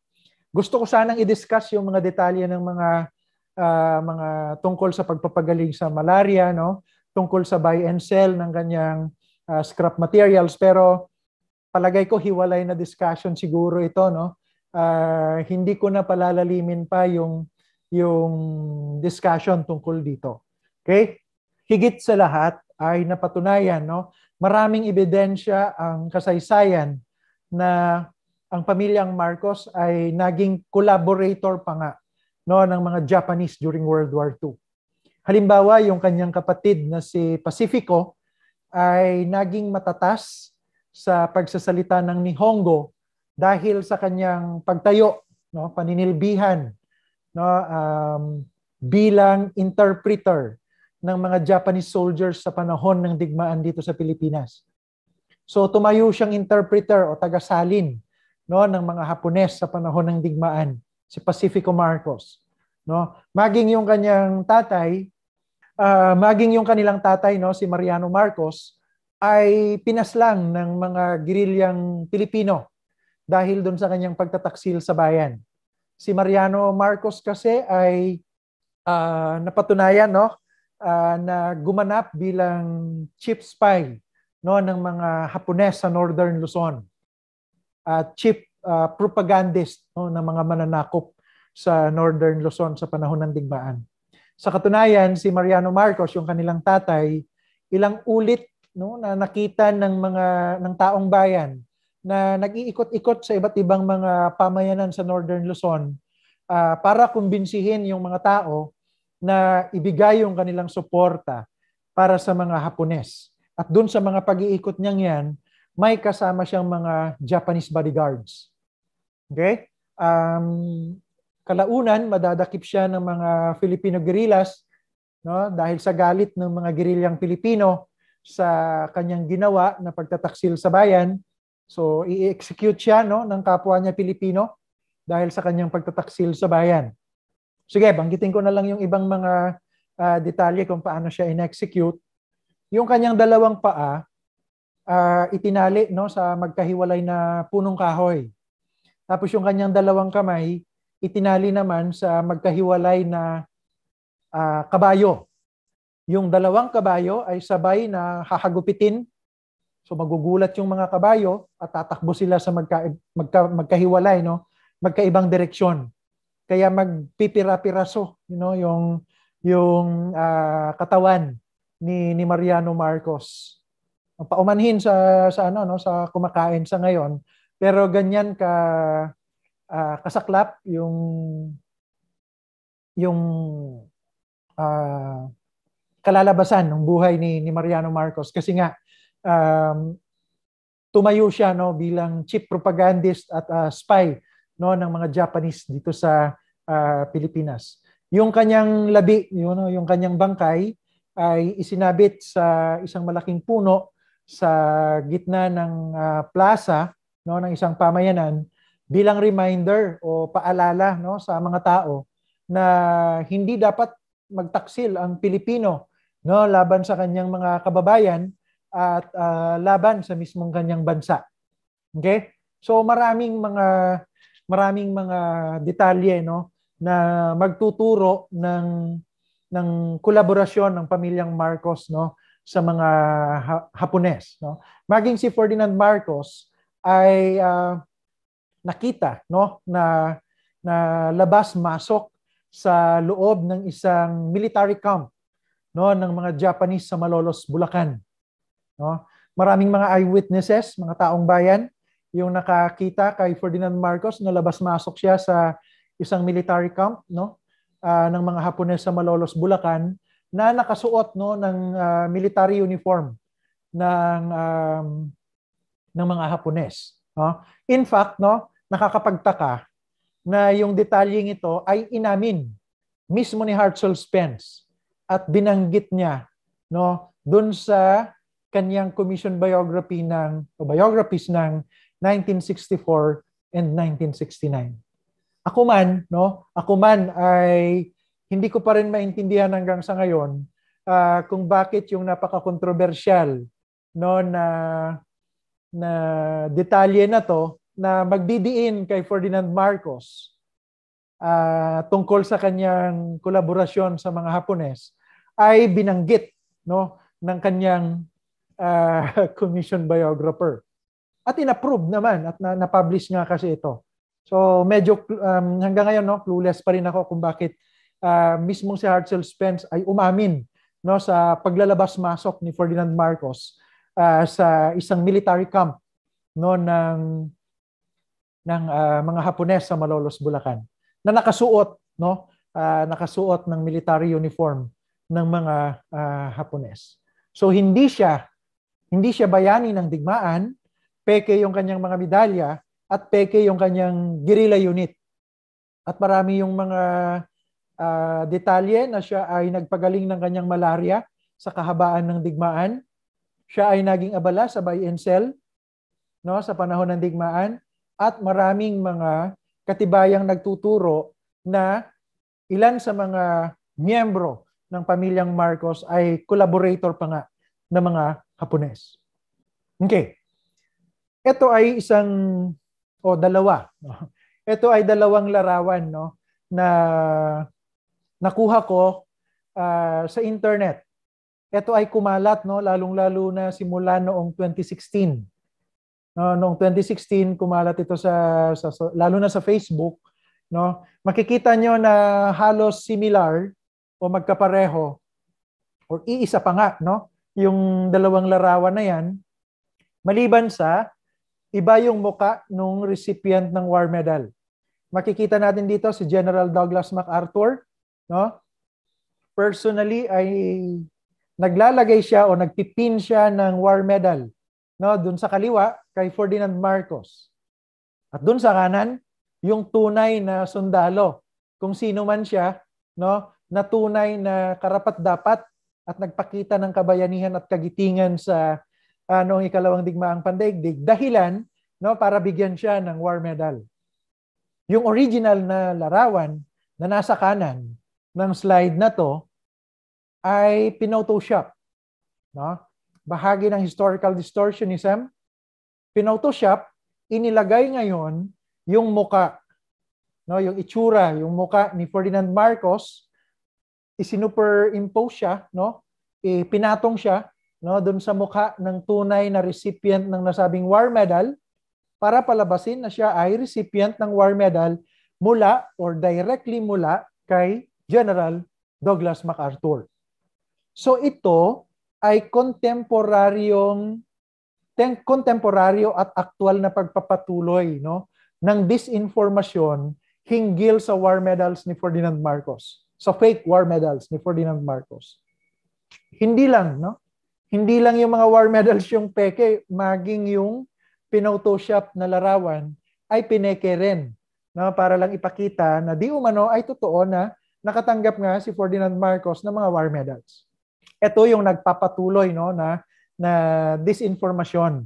Gusto ko sanang i-discuss yung mga detalye ng mga uh, mga tungkol sa pagpapagaling sa malaria, no? tungkol sa buy and sell ng kanyang uh, scrap materials pero palagay ko hiwalay na discussion siguro ito no uh, hindi ko na palalalimin pa yung yung discussion tungkol dito okay higit sa lahat ay napatunayan no maraming ebidensya ang kasaysayan na ang pamilyang Marcos ay naging collaborator pa nga no ng mga Japanese during World War II. Halimbawa, yung kanyang kapatid na si Pacifico ay naging matatas sa pagsasalita ng Nihongo dahil sa kanyang pagtayo, no, paninilbihan no, um, bilang interpreter ng mga Japanese soldiers sa panahon ng digmaan dito sa Pilipinas. So tumayo siyang interpreter o tagasalin no ng mga Hapones sa panahon ng digmaan si Pacifico Marcos no maging yung kanyang tatay uh, maging yung kanilang tatay no si Mariano Marcos ay pinaslang ng mga gerilyang Pilipino dahil doon sa kanyang pagtataksil sa bayan. Si Mariano Marcos kasi ay uh, napatunayan no uh, na gumanap bilang chief spy no ng mga Hapones sa Northern Luzon. At uh, chief uh, propagandist no ng mga mananakop sa Northern Luzon sa panahon ng digmaan. Sa katunayan, si Mariano Marcos, yung kanilang tatay, ilang ulit no, na nakita ng mga ng taong bayan na nag-iikot-ikot sa iba't ibang mga pamayanan sa Northern Luzon uh, para kumbinsihin yung mga tao na ibigay yung kanilang suporta para sa mga Hapones. At doon sa mga pag-iikot niyang yan, may kasama siyang mga Japanese bodyguards. Okay? Um, Kalaunan, madadakip siya ng mga Filipino guerrillas no? dahil sa galit ng mga gerilyang Pilipino sa kanyang ginawa na pagtataksil sa bayan. So, i-execute siya no, ng kapwa niya Pilipino dahil sa kanyang pagtataksil sa bayan. Sige, banggitin ko na lang yung ibang mga uh, detalye kung paano siya in-execute. Yung kanyang dalawang paa, uh, itinali no, sa magkahiwalay na punong kahoy. Tapos yung kanyang dalawang kamay, itinali naman sa magkahiwalay na uh, kabayo. Yung dalawang kabayo ay sabay na hahagupitin. So magugulat yung mga kabayo at tatakbo sila sa magka, magka, magkahiwalay, no? magkaibang direksyon. Kaya magpipira-piraso you know, yung, yung uh, katawan ni, ni Mariano Marcos. Paumanhin sa, sa, ano, no? sa kumakain sa ngayon. Pero ganyan ka uh, kasaklap yung yung uh, kalalabasan ng buhay ni ni Mariano Marcos kasi nga um, tumayo siya no bilang chief propagandist at uh, spy no ng mga Japanese dito sa uh, Pilipinas. Yung kanyang labi, you know, yung kanyang bangkay ay isinabit sa isang malaking puno sa gitna ng uh, plaza no ng isang pamayanan bilang reminder o paalala no sa mga tao na hindi dapat magtaksil ang Pilipino no laban sa kanyang mga kababayan at uh, laban sa mismong kanyang bansa. Okay? So maraming mga maraming mga detalye no na magtuturo ng ng kolaborasyon ng pamilyang Marcos no sa mga ha- Hapones no. Maging si Ferdinand Marcos ay uh, nakita no na na labas-masok sa loob ng isang military camp no ng mga Japanese sa Malolos, Bulacan. No? Maraming mga eyewitnesses, mga taong bayan yung nakakita kay Ferdinand Marcos na labas-masok siya sa isang military camp no uh, ng mga Hapones sa Malolos, Bulacan na nakasuot no ng uh, military uniform ng um, ng mga Hapones. No? In fact, no, nakakapagtaka na yung detalyeng ito ay inamin mismo ni Hartzell Spence at binanggit niya no doon sa kaniyang commission biography ng o biographies ng 1964 and 1969. Ako man, no, ako man ay hindi ko pa rin maintindihan hanggang sa ngayon uh, kung bakit yung napaka controversial no na na detalye na to na magdidiin kay Ferdinand Marcos uh, tungkol sa kanyang kolaborasyon sa mga Hapones ay binanggit no ng kanyang uh, <laughs> commission biographer. At inapprove naman at na, na-publish nga kasi ito. So medyo um, hanggang ngayon no clueless pa rin ako kung bakit uh, ah, mismong si Hartzell Spence ay umamin no sa paglalabas-masok ni Ferdinand Marcos uh, sa isang military camp no ng ng uh, mga Hapones sa Malolos, Bulacan na nakasuot no uh, nakasuot ng military uniform ng mga uh, Hapones. So hindi siya hindi siya bayani ng digmaan, peke yung kanyang mga medalya at peke yung kanyang guerrilla unit. At marami yung mga uh, detalye na siya ay nagpagaling ng kanyang malaria sa kahabaan ng digmaan. Siya ay naging abala sa buy and sell no, sa panahon ng digmaan at maraming mga katibayang nagtuturo na ilan sa mga miyembro ng pamilyang Marcos ay collaborator pa nga ng mga Hapones. Okay. Ito ay isang o oh, dalawa. <laughs> Ito ay dalawang larawan no na nakuha ko uh, sa internet. Ito ay kumalat no lalong-lalo na simula noong 2016 no, noong 2016 kumalat ito sa, sa, lalo na sa Facebook, no? Makikita nyo na halos similar o magkapareho or iisa pa nga, no? Yung dalawang larawan na 'yan maliban sa iba yung muka nung recipient ng war medal. Makikita natin dito si General Douglas MacArthur, no? Personally ay naglalagay siya o nagpipin siya ng war medal No, doon sa kaliwa kay Ferdinand Marcos. At doon sa kanan, yung tunay na sundalo, kung sino man siya, no, na tunay na karapat-dapat at nagpakita ng kabayanihan at kagitingan sa uh, noong ikalawang digmaang pandaigdig dahilan no para bigyan siya ng war medal. Yung original na larawan na nasa kanan ng slide na to ay pinotoshop no bahagi ng historical distortionism, pinautoshop, inilagay ngayon yung muka, no, yung itsura, yung muka ni Ferdinand Marcos, isinuperimpose siya, no, ipinatong siya, no, doon sa muka ng tunay na recipient ng nasabing war medal para palabasin na siya ay recipient ng war medal mula or directly mula kay General Douglas MacArthur. So ito ay kontemporaryong ten, kontemporaryo at aktual na pagpapatuloy no ng disinformation hinggil sa war medals ni Ferdinand Marcos sa fake war medals ni Ferdinand Marcos hindi lang no hindi lang yung mga war medals yung peke maging yung pinautoshop na larawan ay pineke rin no para lang ipakita na di umano ay totoo na nakatanggap nga si Ferdinand Marcos ng mga war medals ito yung nagpapatuloy no na na disinformasyon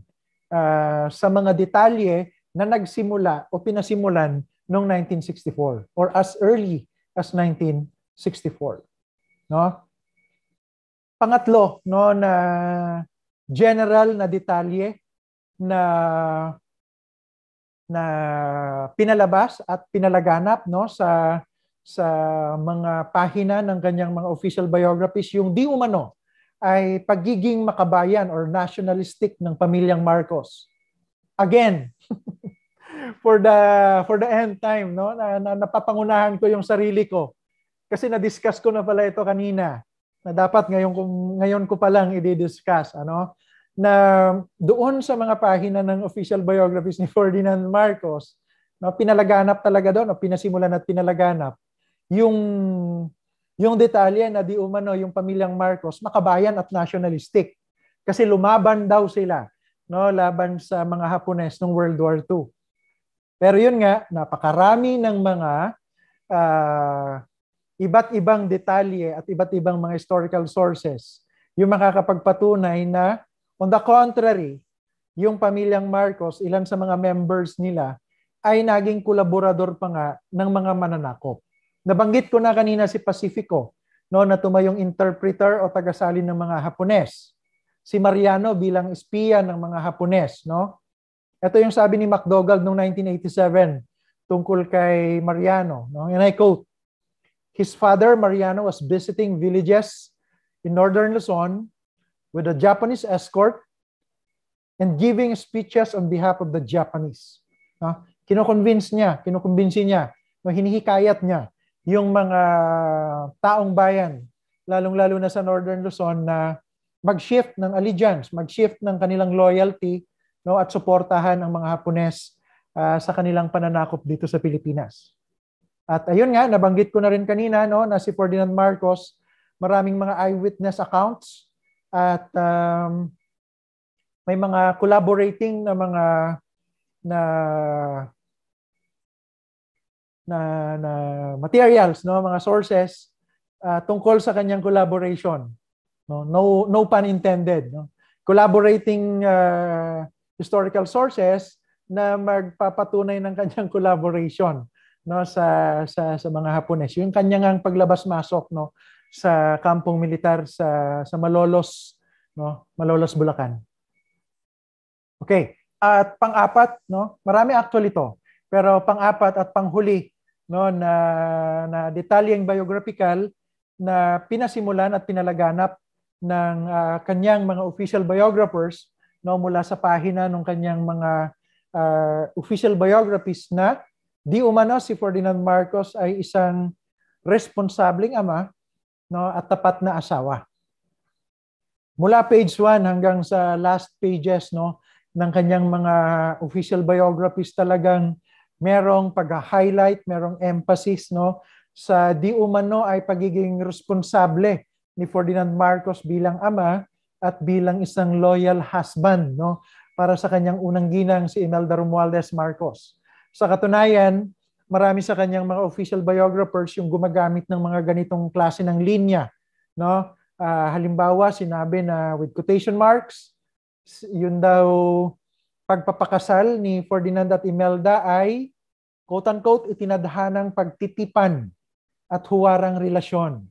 uh, sa mga detalye na nagsimula o pinasimulan noong 1964 or as early as 1964 no pangatlo no na general na detalye na na pinalabas at pinalaganap no sa sa mga pahina ng kanyang mga official biographies yung di umano ay pagiging makabayan or nationalistic ng pamilyang Marcos. Again, <laughs> for the for the end time, no? Na, na napapangunahan ko yung sarili ko. Kasi na-discuss ko na pala ito kanina na dapat ngayon ko ngayon ko pa lang i-discuss, ano? Na doon sa mga pahina ng official biographies ni Ferdinand Marcos, no, pinalaganap talaga doon, o pinasimulan at pinalaganap yung yung detalye na di umano yung pamilyang Marcos makabayan at nationalistic kasi lumaban daw sila no laban sa mga Hapones nung World War II. Pero yun nga napakarami ng mga uh, iba't ibang detalye at iba't ibang mga historical sources yung makakapagpatunay na on the contrary yung pamilyang Marcos ilan sa mga members nila ay naging kolaborador pa nga ng mga mananakop. Nabanggit ko na kanina si Pacifico no, na tumayong interpreter o tagasalin ng mga Hapones. Si Mariano bilang espiya ng mga Hapones. No? Ito yung sabi ni McDougall noong 1987 tungkol kay Mariano. No? And I quote, His father, Mariano, was visiting villages in northern Luzon with a Japanese escort and giving speeches on behalf of the Japanese. No? Kinoconvince niya, kinukumbinsi niya, no, hinihikayat niya yung mga taong bayan, lalong-lalo na sa Northern Luzon na mag-shift ng allegiance, mag-shift ng kanilang loyalty no at suportahan ang mga Hapones uh, sa kanilang pananakop dito sa Pilipinas. At ayun nga nabanggit ko na rin kanina no na si Ferdinand Marcos maraming mga eyewitness accounts at um, may mga collaborating na mga na na, na materials, no, mga sources uh, tungkol sa kanyang collaboration. No, no no pun intended, no. Collaborating uh, historical sources na magpapatunay ng kanyang <laughs> collaboration no sa sa sa mga Hapones. Yung kanyang ngang paglabas-masok no sa kampong militar sa sa Malolos no, Malolos Bulacan. Okay. At pang-apat, no? Marami actually to. Pero pang-apat at panghuli no na na detalyeng biographical na pinasimulan at pinalaganap ng uh, kanyang mga official biographers no mula sa pahina ng kanyang mga uh, official biographies na di umano si Ferdinand Marcos ay isang responsabling ama no at tapat na asawa. Mula page 1 hanggang sa last pages no ng kanyang mga official biographies talagang merong pag-highlight, merong emphasis no sa di umano ay pagiging responsable ni Ferdinand Marcos bilang ama at bilang isang loyal husband no para sa kanyang unang ginang si Imelda Romualdez Marcos. Sa katunayan, marami sa kanyang mga official biographers yung gumagamit ng mga ganitong klase ng linya, no? Uh, halimbawa, sinabi na with quotation marks, yun daw pagpapakasal ni Ferdinand at Imelda ay quote-unquote itinadhanang pagtitipan at huwarang relasyon.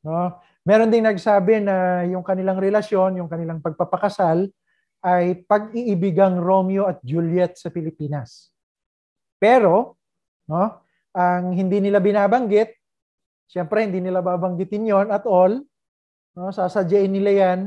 No? Meron ding nagsabi na yung kanilang relasyon, yung kanilang pagpapakasal ay pag-iibigang Romeo at Juliet sa Pilipinas. Pero, no, ang hindi nila binabanggit, siyempre hindi nila babanggitin yon at all, no, sasadyain nila yan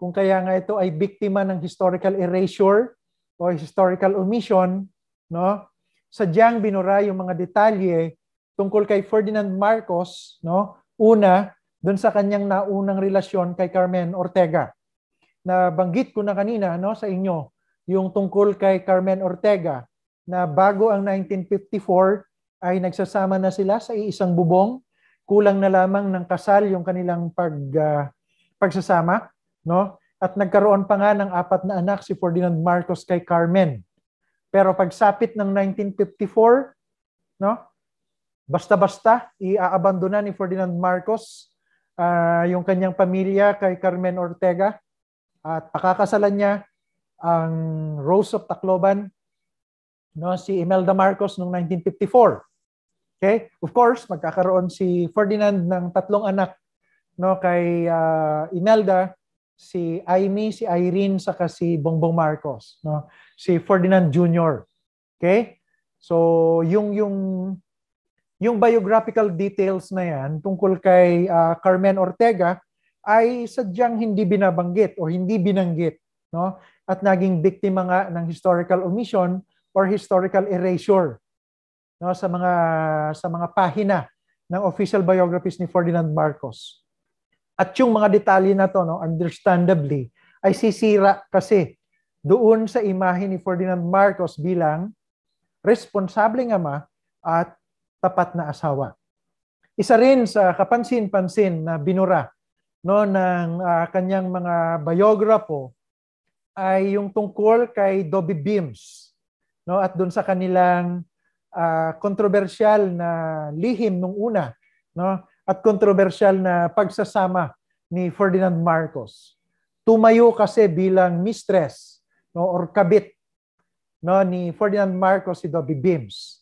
kung kaya nga ito ay biktima ng historical erasure o historical omission, no? Sadyang binura yung mga detalye tungkol kay Ferdinand Marcos, no? Una, doon sa kanyang naunang relasyon kay Carmen Ortega. Na banggit ko na kanina, no, sa inyo, yung tungkol kay Carmen Ortega na bago ang 1954 ay nagsasama na sila sa iisang bubong, kulang na lamang ng kasal yung kanilang pag uh, pagsasama, no? At nagkaroon pa nga ng apat na anak si Ferdinand Marcos kay Carmen. Pero pagsapit ng 1954, no? Basta-basta iaabandona ni Ferdinand Marcos uh, yung kanyang pamilya kay Carmen Ortega at pakakasalan niya ang Rose of Tacloban no si Imelda Marcos noong 1954. Okay? Of course, magkakaroon si Ferdinand ng tatlong anak no kay uh, Imelda si Amy, si Irene, saka si Bongbong Marcos, no? Si Ferdinand Jr. Okay? So, yung yung yung biographical details na yan tungkol kay uh, Carmen Ortega ay sadyang hindi binabanggit o hindi binanggit, no? At naging biktima nga ng historical omission or historical erasure no sa mga sa mga pahina ng official biographies ni Ferdinand Marcos. At yung mga detalye na to, no, understandably, ay sisira kasi doon sa imahe ni Ferdinand Marcos bilang responsableng ama at tapat na asawa. Isa rin sa kapansin-pansin na binura no ng uh, kanyang mga biografo ay yung tungkol kay Dobby Beams no at doon sa kanilang uh, kontrobersyal na lihim nung una no at kontrobersyal na pagsasama ni Ferdinand Marcos. Tumayo kasi bilang mistress no, or kabit no, ni Ferdinand Marcos si Dobby Beams.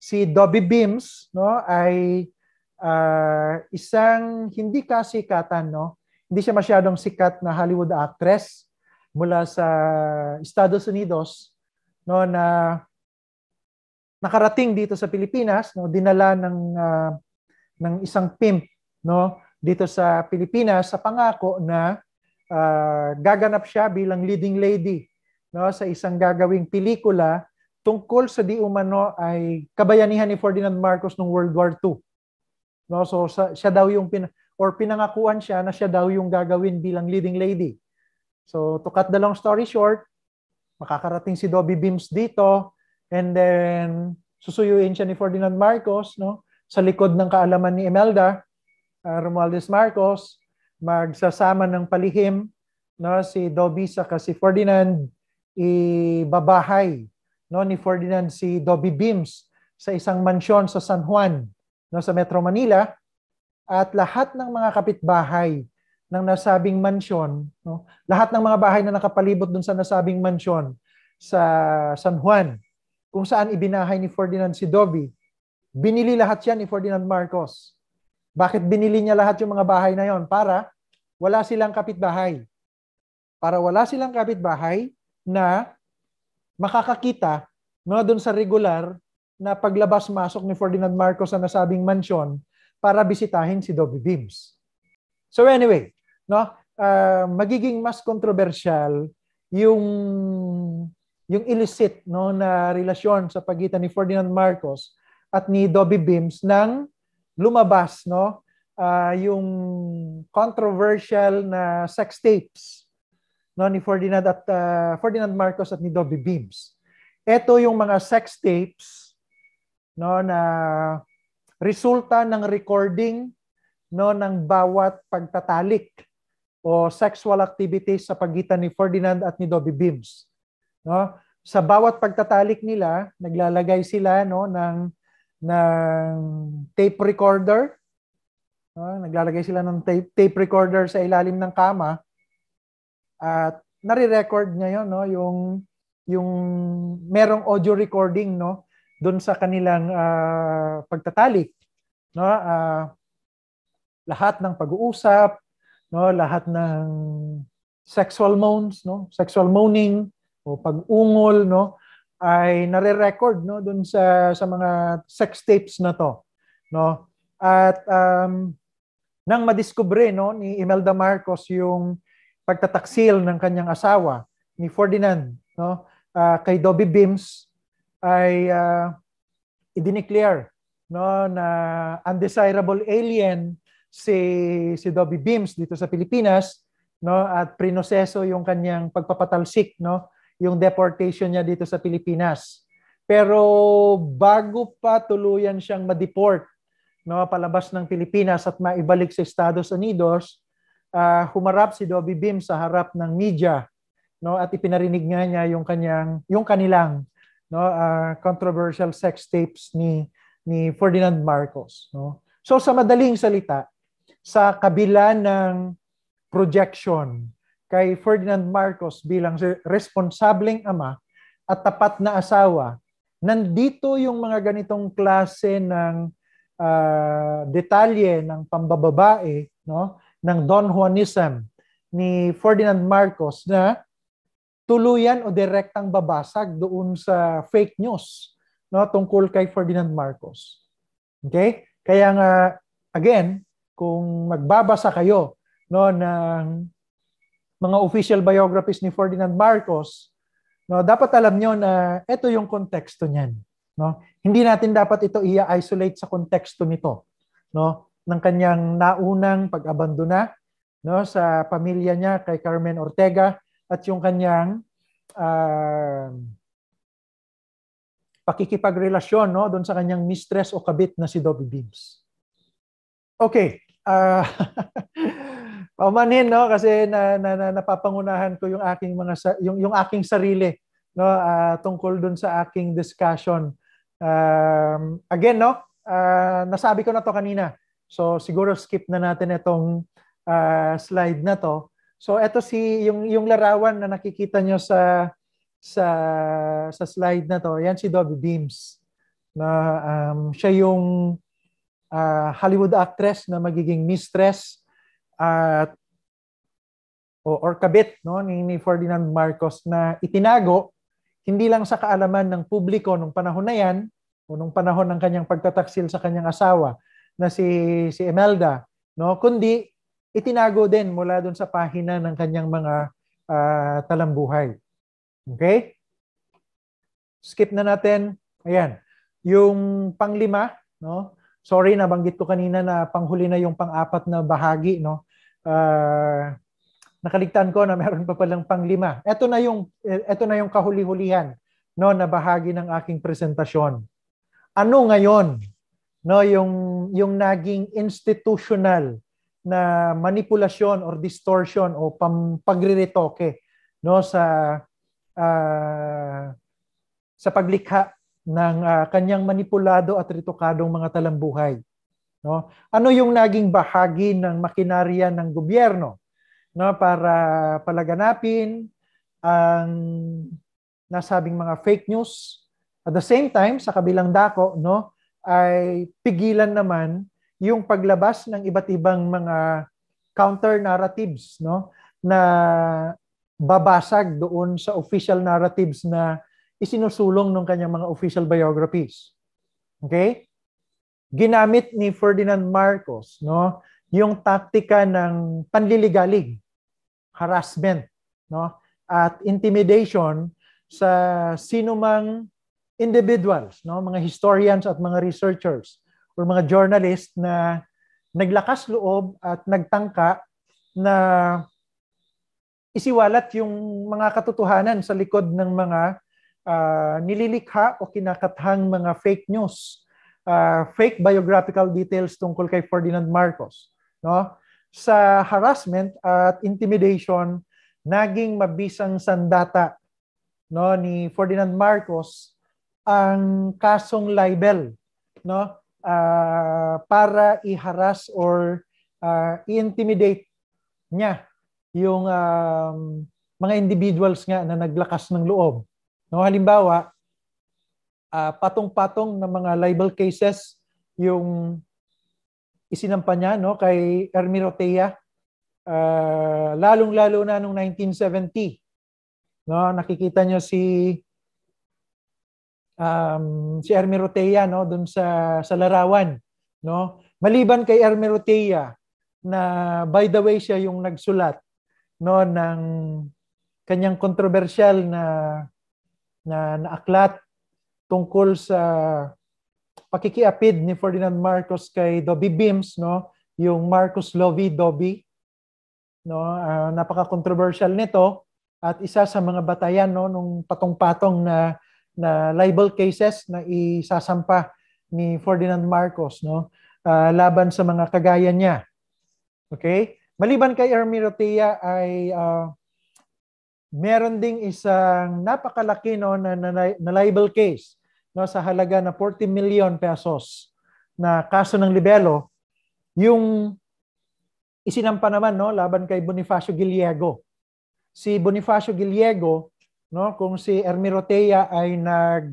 Si Dobby Beams no, ay uh, isang hindi kasikatan, no? hindi siya masyadong sikat na Hollywood actress mula sa Estados Unidos no na nakarating dito sa Pilipinas no dinala ng uh, ng isang pimp no dito sa Pilipinas sa pangako na uh, gaganap siya bilang leading lady no sa isang gagawing pelikula tungkol sa di umano ay kabayanihan ni Ferdinand Marcos noong World War II. No, so sa, siya daw yung pin, or pinangakuan siya na siya daw yung gagawin bilang leading lady. So to cut the long story short, makakarating si Dobby Beams dito and then susuyuin siya ni Ferdinand Marcos, no? sa likod ng kaalaman ni Imelda, uh, Romualdez Marcos, magsasama ng palihim no si Dobby sa si Ferdinand ibabahay no ni Ferdinand si Dobby Beams sa isang mansyon sa San Juan no sa Metro Manila at lahat ng mga kapitbahay ng nasabing mansyon no lahat ng mga bahay na nakapalibot dun sa nasabing mansyon sa San Juan kung saan ibinahay ni Ferdinand si Dobby Binili lahat yan ni Ferdinand Marcos. Bakit binili niya lahat yung mga bahay na yon? Para wala silang kapitbahay. Para wala silang kapitbahay na makakakita no, doon sa regular na paglabas-masok ni Ferdinand Marcos sa nasabing mansyon para bisitahin si Dobby Beams. So anyway, no, uh, magiging mas controversial yung yung illicit no na relasyon sa pagitan ni Ferdinand Marcos at ni Dobby Beams nang lumabas no uh, yung controversial na sex tapes no ni Ferdinand at uh, Ferdinand Marcos at ni Dobby Beams. Ito yung mga sex tapes no na resulta ng recording no ng bawat pagtatalik o sexual activities sa pagitan ni Ferdinand at ni Dobby Beams. No? Sa bawat pagtatalik nila, naglalagay sila no ng ng tape recorder. No, naglalagay sila ng tape, tape recorder sa ilalim ng kama at nare-record niya 'yon, no, yung yung merong audio recording, no, doon sa kanilang uh, ah, pagtatalik, no, uh, lahat ng pag-uusap, no, lahat ng sexual moans, no, sexual moaning o pag-ungol, no, ay nare-record no doon sa sa mga sex tapes na to no at um, nang madiskubre no ni Imelda Marcos yung pagtataksil ng kanyang asawa ni Ferdinand no uh, kay Dobby Bims ay uh, idineclare no na undesirable alien si si Dobby Bims dito sa Pilipinas no at prinoseso yung kanyang pagpapatalsik no yung deportation niya dito sa Pilipinas. Pero bago pa tuluyan siyang ma-deport, mapalabas ng Pilipinas at maibalik sa Estados Unidos, uh, humarap si Dobby Bim sa harap ng media no at ipinarinig nga niya yung kanyang yung kanilang no uh, controversial sex tapes ni ni Ferdinand Marcos no so sa madaling salita sa kabila ng projection kay Ferdinand Marcos bilang responsabling ama at tapat na asawa, nandito yung mga ganitong klase ng uh, detalye ng pambababae no, ng Don Juanism ni Ferdinand Marcos na tuluyan o direktang babasag doon sa fake news no tungkol kay Ferdinand Marcos. Okay? Kaya nga again, kung magbabasa kayo no ng mga official biographies ni Ferdinand Marcos, no, dapat alam nyo na ito yung konteksto niyan. No? Hindi natin dapat ito i-isolate sa konteksto nito. No? ng kanyang naunang pag-abandona no sa pamilya niya kay Carmen Ortega at yung kanyang uh, pakikipagrelasyon no doon sa kanyang mistress o kabit na si Dobby Beams. Okay. Uh, <laughs> Paumanhin no kasi na, na, na, napapangunahan ko yung aking mga yung yung aking sarili no uh, tungkol doon sa aking discussion. Um, again no uh, nasabi ko na to kanina. So siguro skip na natin itong uh, slide na to. So ito si yung yung larawan na nakikita nyo sa sa sa slide na to. Yan si Dobby Beams na um, siya yung uh, Hollywood actress na magiging mistress at o, or kabit no ni, ni Ferdinand Marcos na itinago hindi lang sa kaalaman ng publiko nung panahon na yan o nung panahon ng kanyang pagtataksil sa kanyang asawa na si si Imelda no kundi itinago din mula doon sa pahina ng kanyang mga uh, talambuhay okay skip na natin ayan yung panglima no sorry nabanggit ko kanina na panghuli na yung pang-apat na bahagi no uh, nakaligtaan ko na meron pa palang panglima. Ito na yung ito na yung kahuli-hulihan no na bahagi ng aking presentasyon. Ano ngayon no yung yung naging institutional na manipulasyon or distortion o pampagriretoke no sa uh, sa paglikha ng uh, kanyang manipulado at ritokadong mga talambuhay. No? Ano yung naging bahagi ng makinarya ng gobyerno no para palaganapin ang nasabing mga fake news at the same time sa kabilang dako no ay pigilan naman yung paglabas ng iba't ibang mga counter narratives no na babasag doon sa official narratives na isinusulong ng kanyang mga official biographies. Okay? ginamit ni Ferdinand Marcos no yung taktika ng panliligalig harassment no at intimidation sa sinumang individuals no mga historians at mga researchers or mga journalist na naglakas loob at nagtangka na isiwalat yung mga katotohanan sa likod ng mga uh, nililikha o kinakathang mga fake news uh, fake biographical details tungkol kay Ferdinand Marcos. No? Sa harassment at intimidation, naging mabisang sandata no ni Ferdinand Marcos ang kasong libel no uh, para i or uh, ah, intimidate niya yung um, mga individuals nga na naglakas ng loob. No halimbawa, uh, patong-patong ng mga libel cases yung isinampa niya no kay Hermie Rotea uh, lalong-lalo na nung 1970 no nakikita niyo si um, si Hermie Rotea no doon sa sa larawan no maliban kay Hermie Rotea na by the way siya yung nagsulat no ng kanyang controversial na na naaklat tungkol sa pakikiapid ni Ferdinand Marcos kay Dobby Bims, no? Yung Marcos Lovey Dobby, no? Uh, napaka-controversial nito at isa sa mga batayan no nung patong-patong na na libel cases na isasampa ni Ferdinand Marcos no uh, laban sa mga kagaya niya. Okay? Maliban kay Ermi Rotea ay uh, meron ding isang napakalaki no, na, na, na libel case no, sa halaga na 40 million pesos na kaso ng libelo, yung isinampa naman no, laban kay Bonifacio Giliego. Si Bonifacio Giliego, no, kung si Ermirotea ay nag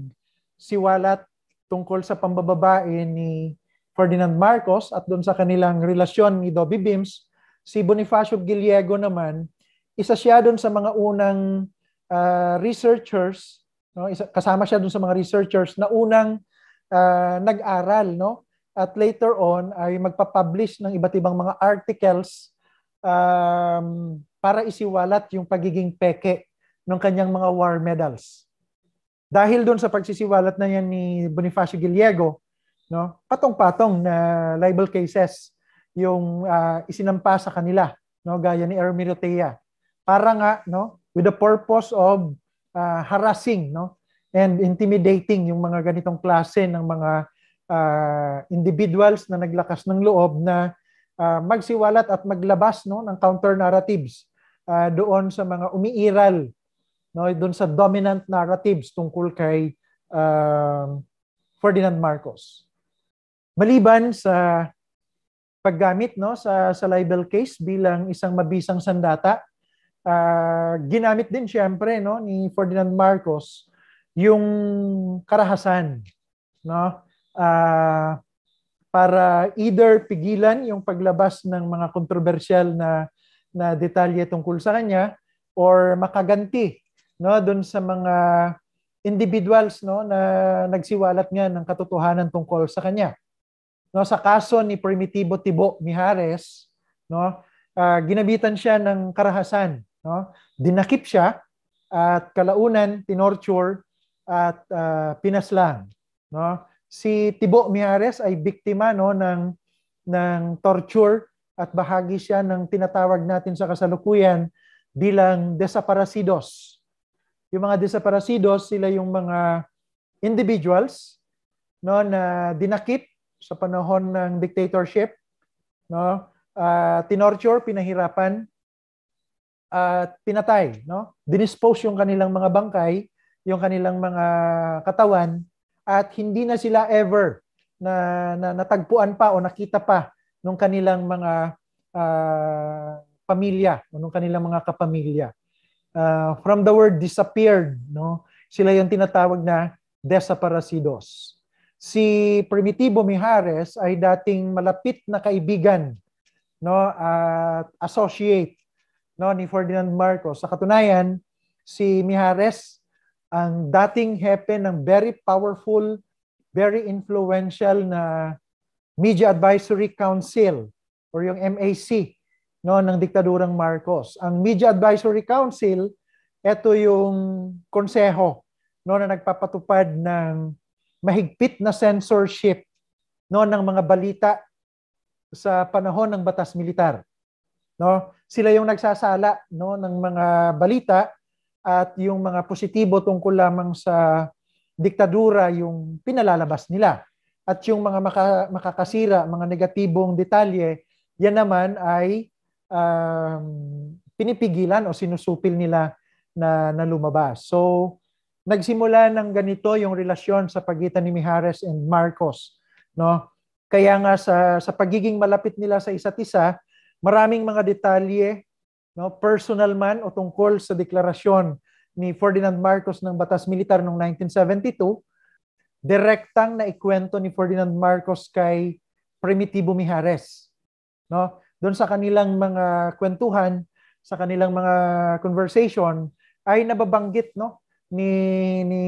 siwalat tungkol sa pambababae ni Ferdinand Marcos at doon sa kanilang relasyon ni Dobby Bims, si Bonifacio Giliego naman isa siya doon sa mga unang uh, researchers, no? Isa, kasama siya doon sa mga researchers na unang uh, nag-aral, no? At later on ay magpa-publish ng iba't ibang mga articles um, para isiwalat yung pagiging peke ng kanyang mga war medals. Dahil doon sa pagsisiwalat na yan ni Bonifacio Giliego, no? Patong-patong na libel cases yung uh, isinampa sa kanila, no? Gaya ni Ermiro Tea para nga no with the purpose of uh, harassing no and intimidating yung mga ganitong klase ng mga uh, individuals na naglakas ng loob na uh, magsiwalat at maglabas no ng counter narratives uh, doon sa mga umiiral no doon sa dominant narratives tungkol kay uh, Ferdinand Marcos maliban sa paggamit no sa sa libel case bilang isang mabisang sandata uh, ginamit din siyempre no ni Ferdinand Marcos yung karahasan no uh, para either pigilan yung paglabas ng mga kontrobersyal na na detalye tungkol sa kanya or makaganti no doon sa mga individuals no na nagsiwalat nga ng katotohanan tungkol sa kanya. No sa kaso ni Primitibo Tibo Mihares, no uh, ginabitan siya ng karahasan No? Dinakip siya at kalaunan tinorture at uh, pinaslang, no? Si Tibo Miares ay biktima no ng ng torture at bahagi siya ng tinatawag natin sa kasalukuyan bilang desaparecidos. Yung mga desaparecidos, sila yung mga individuals no na dinakip sa panahon ng dictatorship, no? Uh, tinorture, pinahirapan at pinatay, no? Dinispose yung kanilang mga bangkay, yung kanilang mga katawan at hindi na sila ever na, na natagpuan pa o nakita pa nung kanilang mga uh, pamilya o ng kanilang mga kapamilya. Uh, from the word disappeared, no? Sila yung tinatawag na desaparecidos. Si Primitivo Mijares ay dating malapit na kaibigan, no? At uh, associate no, ni Ferdinand Marcos. Sa katunayan, si Mihares ang dating hepe ng very powerful, very influential na Media Advisory Council or yung MAC no ng diktadurang Marcos. Ang Media Advisory Council, ito yung konseho no na nagpapatupad ng mahigpit na censorship no ng mga balita sa panahon ng batas militar no? Sila yung nagsasala no ng mga balita at yung mga positibo tungkol lamang sa diktadura yung pinalalabas nila. At yung mga maka, makakasira, mga negatibong detalye, yan naman ay um, pinipigilan o sinusupil nila na, na lumabas. So, nagsimula ng ganito yung relasyon sa pagitan ni Mijares and Marcos. No? Kaya nga sa, sa pagiging malapit nila sa isa't isa, Maraming mga detalye, no, personal man o tungkol sa deklarasyon ni Ferdinand Marcos ng Batas Militar noong 1972, direktang na ikwento ni Ferdinand Marcos kay Primitivo Mijares. No? Doon sa kanilang mga kwentuhan, sa kanilang mga conversation ay nababanggit no ni ni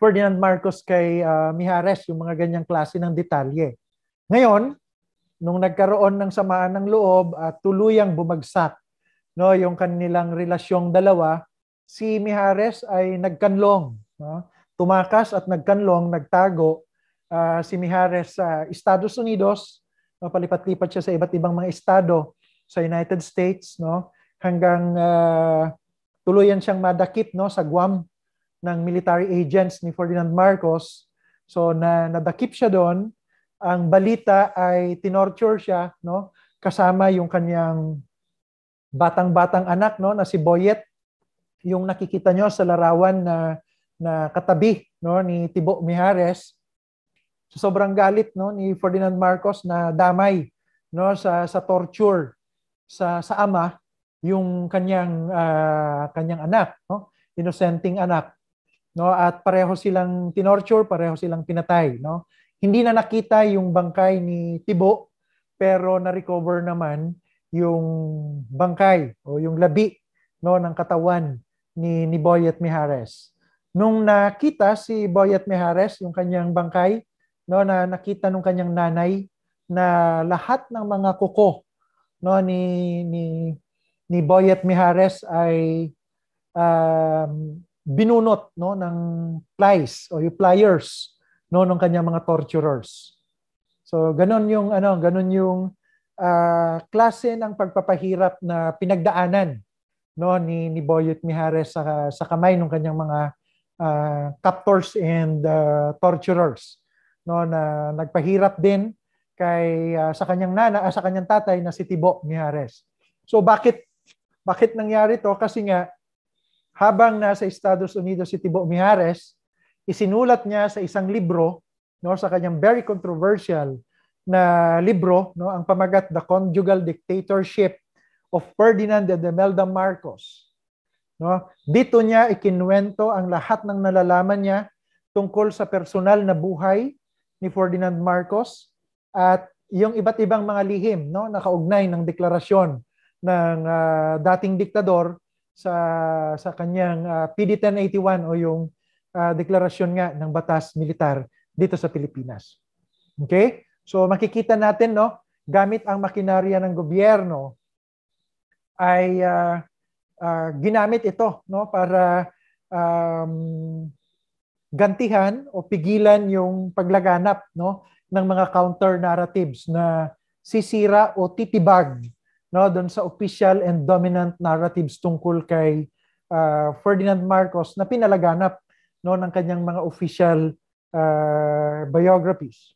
Ferdinand Marcos kay uh, Mijares yung mga ganyang klase ng detalye. Ngayon, nung nagkaroon ng samaan ng loob at uh, tuluyang bumagsak no yung kanilang relasyong dalawa si Mihares ay nagkanlong no? tumakas at nagkanlong nagtago uh, si Mihares sa uh, Estados Unidos no? palipat-lipat siya sa iba't ibang mga estado sa United States no hanggang uh, tuluyan siyang madakip no sa Guam ng military agents ni Ferdinand Marcos so na nadakip siya doon ang balita ay tinorture siya, no? Kasama yung kanyang batang-batang anak, no, na si Boyet, yung nakikita nyo sa larawan na na katabi no ni Tibo Mihares so, sobrang galit no ni Ferdinand Marcos na damay no sa sa torture sa sa ama yung kanyang uh, kanyang anak no innocenting anak no at pareho silang tinorture pareho silang pinatay no hindi na nakita yung bangkay ni Tibo, pero na-recover naman yung bangkay o yung labi no ng katawan ni ni Boyet Mihares. Nung nakita si Boyet Mihares yung kanyang bangkay no na nakita nung kanyang nanay na lahat ng mga kuko no ni ni ni Boyet Mihares ay um, binunot no ng plies o yung pliers no ng kanyang mga torturers. So ganon yung ano, ganon yung uh, klase ng pagpapahirap na pinagdaanan no ni ni Boyet Mihares sa sa kamay ng kanyang mga uh, captors and uh, torturers no na nagpahirap din kay uh, sa kanyang nana uh, sa kanyang tatay na si Tibo Mihares. So bakit bakit nangyari to? Kasi nga habang nasa Estados Unidos si Tibo Mihares, isinulat niya sa isang libro, no, sa kanyang very controversial na libro, no, ang pamagat The Conjugal Dictatorship of Ferdinand and Imelda Marcos. No? Dito niya ikinwento ang lahat ng nalalaman niya tungkol sa personal na buhay ni Ferdinand Marcos at yung iba't ibang mga lihim no na kaugnay ng deklarasyon ng uh, dating diktador sa sa kanyang uh, PD 1081 o yung uh, deklarasyon nga ng batas militar dito sa Pilipinas. Okay? So makikita natin no, gamit ang makinarya ng gobyerno ay uh, uh, ginamit ito no para um, gantihan o pigilan yung paglaganap no ng mga counter narratives na sisira o titibag no doon sa official and dominant narratives tungkol kay uh, Ferdinand Marcos na pinalaganap no ng kanyang mga official uh, biographies.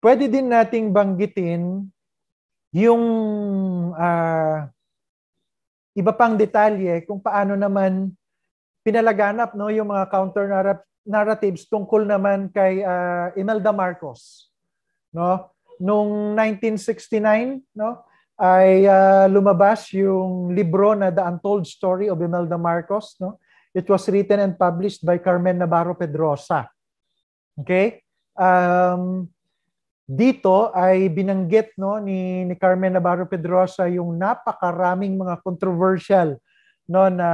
Pwede din nating banggitin yung uh, iba pang detalye kung paano naman pinalaganap no yung mga counter narratives tungkol naman kay uh, Imelda Marcos no noong 1969 no ay uh, lumabas yung libro na The Untold Story of Imelda Marcos no It was written and published by Carmen Navarro Pedrosa. Okay? Um, dito ay binanggit no ni, ni Carmen Navarro Pedrosa yung napakaraming mga controversial no na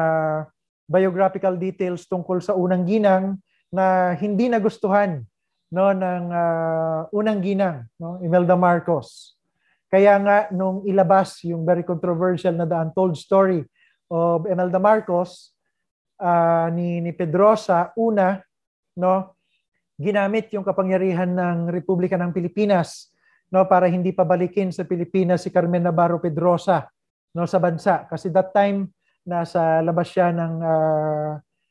biographical details tungkol sa unang ginang na hindi nagustuhan no ng uh, unang ginang no Imelda Marcos. Kaya nga nung ilabas yung very controversial na The Untold Story of Imelda Marcos, uh, ni, ni Pedrosa, una, no, ginamit yung kapangyarihan ng Republika ng Pilipinas no para hindi pabalikin sa Pilipinas si Carmen Navarro Pedrosa no sa bansa kasi that time nasa labas siya ng uh,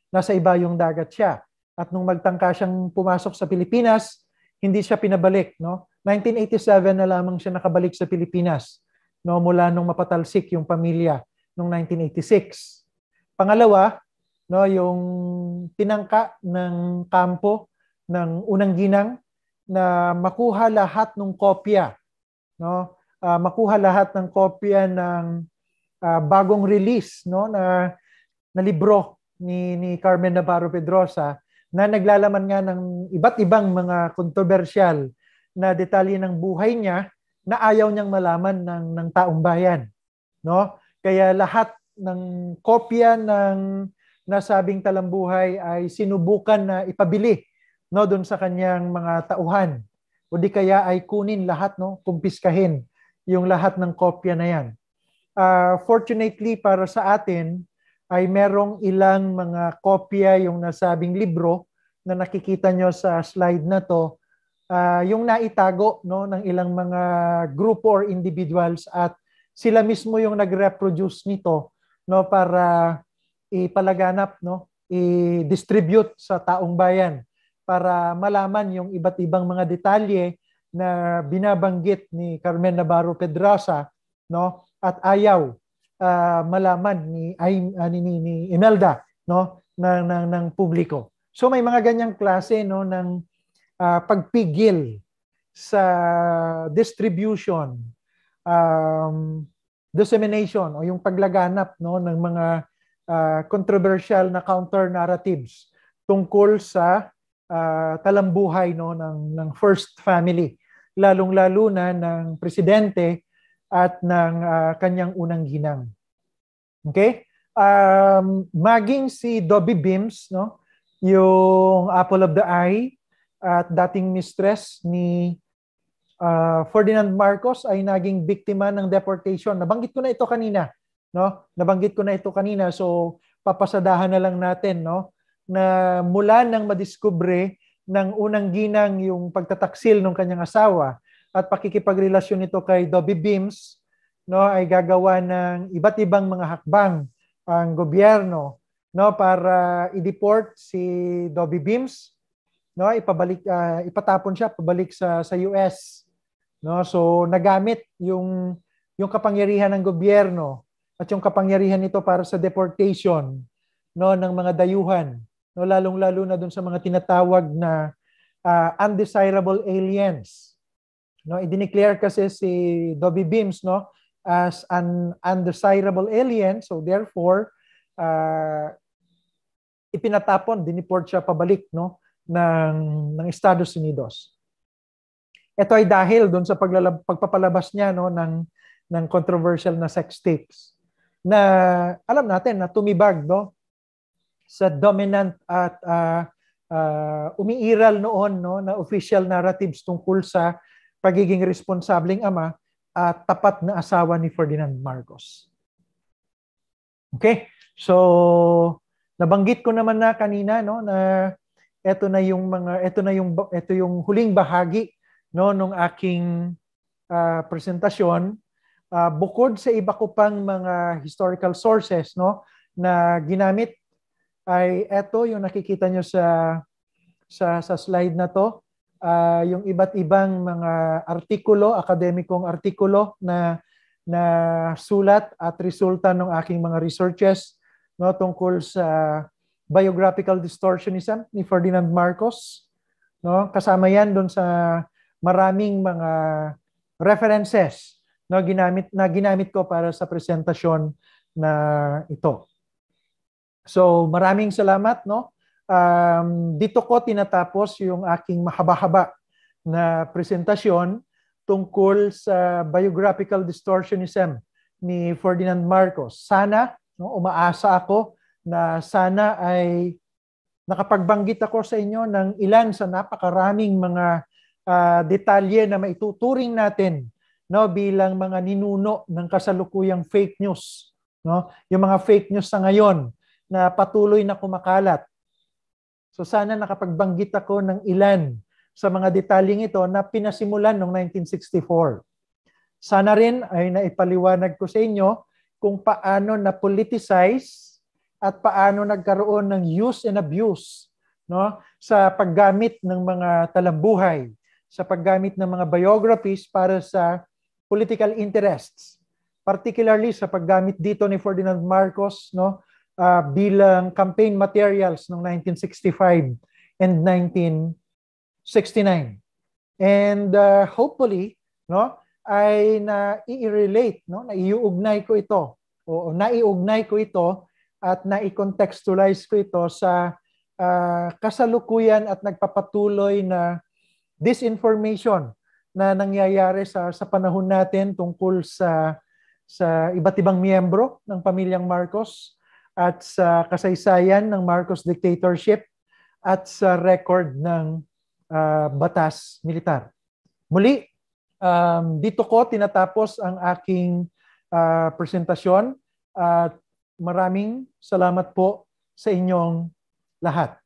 nasa iba yung dagat siya at nung magtangka siyang pumasok sa Pilipinas hindi siya pinabalik no 1987 na lamang siya nakabalik sa Pilipinas no mula nung mapatalsik yung pamilya nung 1986 pangalawa no yung tinangka ng kampo ng unang ginang na makuha lahat ng kopya no uh, makuha lahat ng kopya ng uh, bagong release no na na libro ni ni Carmen Navarro Pedrosa na naglalaman nga ng iba't ibang mga kontrobersyal na detalye ng buhay niya na ayaw niyang malaman ng ng taong bayan no kaya lahat ng kopya ng nasabing talambuhay ay sinubukan na ipabili no doon sa kanyang mga tauhan o di kaya ay kunin lahat no kumpiskahin yung lahat ng kopya na yan uh, fortunately para sa atin ay merong ilang mga kopya yung nasabing libro na nakikita nyo sa slide na to uh, yung naitago no ng ilang mga grupo or individuals at sila mismo yung nagreproduce nito no para ipalaganap, no? i-distribute sa taong bayan para malaman yung iba't ibang mga detalye na binabanggit ni Carmen Navarro Pedraza no at ayaw uh, malaman ni ay, ah, ni, ni, ni Imelda no ng, ng ng publiko. So may mga ganyang klase no ng uh, pagpigil sa distribution um, dissemination o yung paglaganap no ng mga uh, controversial na counter narratives tungkol sa uh, talambuhay no ng ng first family lalong-lalo na ng presidente at ng uh, kanyang unang ginang. Okay? Um, maging si Dobby Bims, no? yung apple of the eye at dating mistress ni uh, Ferdinand Marcos ay naging biktima ng deportation. Nabanggit ko na ito kanina no? Nabanggit ko na ito kanina so papasadahan na lang natin no na mula nang madiskubre ng unang ginang yung pagtataksil ng kanyang asawa at pakikipagrelasyon nito kay Dobby Beams no ay gagawa ng iba't ibang mga hakbang ang gobyerno no para i-deport si Dobby Beams no ipabalik uh, ipatapon siya pabalik sa sa US no so nagamit yung yung kapangyarihan ng gobyerno at yung kapangyarihan nito para sa deportation no ng mga dayuhan no lalong-lalo na doon sa mga tinatawag na uh, undesirable aliens no i-declare kasi si Dobby Beams no as an undesirable alien so therefore uh, ipinatapon dineport siya pabalik no ng ng Estados Unidos ito ay dahil doon sa paglalab, pagpapalabas niya no ng ng controversial na sex tapes na alam natin na tumibag no sa dominant at uh, uh, umiiral noon no na official narratives tungkol sa pagiging responsableng ama at tapat na asawa ni Ferdinand Marcos. Okay? So nabanggit ko naman na kanina no na ito na yung mga ito na yung ito yung huling bahagi no nung aking uh, presentasyon uh, bukod sa iba ko pang mga historical sources no na ginamit ay eto yung nakikita nyo sa sa sa slide na to uh, yung iba't ibang mga artikulo akademikong artikulo na na sulat at resulta ng aking mga researches no tungkol sa biographical distortionism ni Ferdinand Marcos no kasama yan doon sa maraming mga references na ginamit na ginamit ko para sa presentasyon na ito. So maraming salamat no. Um, dito ko tinatapos yung aking mahaba-haba na presentasyon tungkol sa biographical distortionism ni Ferdinand Marcos. Sana no, umaasa ako na sana ay nakapagbanggit ako sa inyo ng ilan sa napakaraming mga uh, detalye na maituturing natin no bilang mga ninuno ng kasalukuyang fake news no yung mga fake news sa ngayon na patuloy na kumakalat so sana nakapagbanggit ako ng ilan sa mga detalyeng ito na pinasimulan noong 1964 sana rin ay naipaliwanag ko sa inyo kung paano na politicize at paano nagkaroon ng use and abuse no sa paggamit ng mga talambuhay sa paggamit ng mga biographies para sa political interests, particularly sa paggamit dito ni Ferdinand Marcos no, uh, bilang campaign materials noong 1965 and 1969. And uh, hopefully, no, ay na i-relate, no, na iuugnay ko ito o naiugnay ko ito at nai-contextualize ko ito sa uh, kasalukuyan at nagpapatuloy na disinformation na nangyayari sa sa panahon natin tungkol sa sa iba't ibang miyembro ng pamilyang Marcos at sa kasaysayan ng Marcos dictatorship at sa record ng uh, batas militar. Muli, um, dito ko tinatapos ang aking uh, presentasyon at maraming salamat po sa inyong lahat.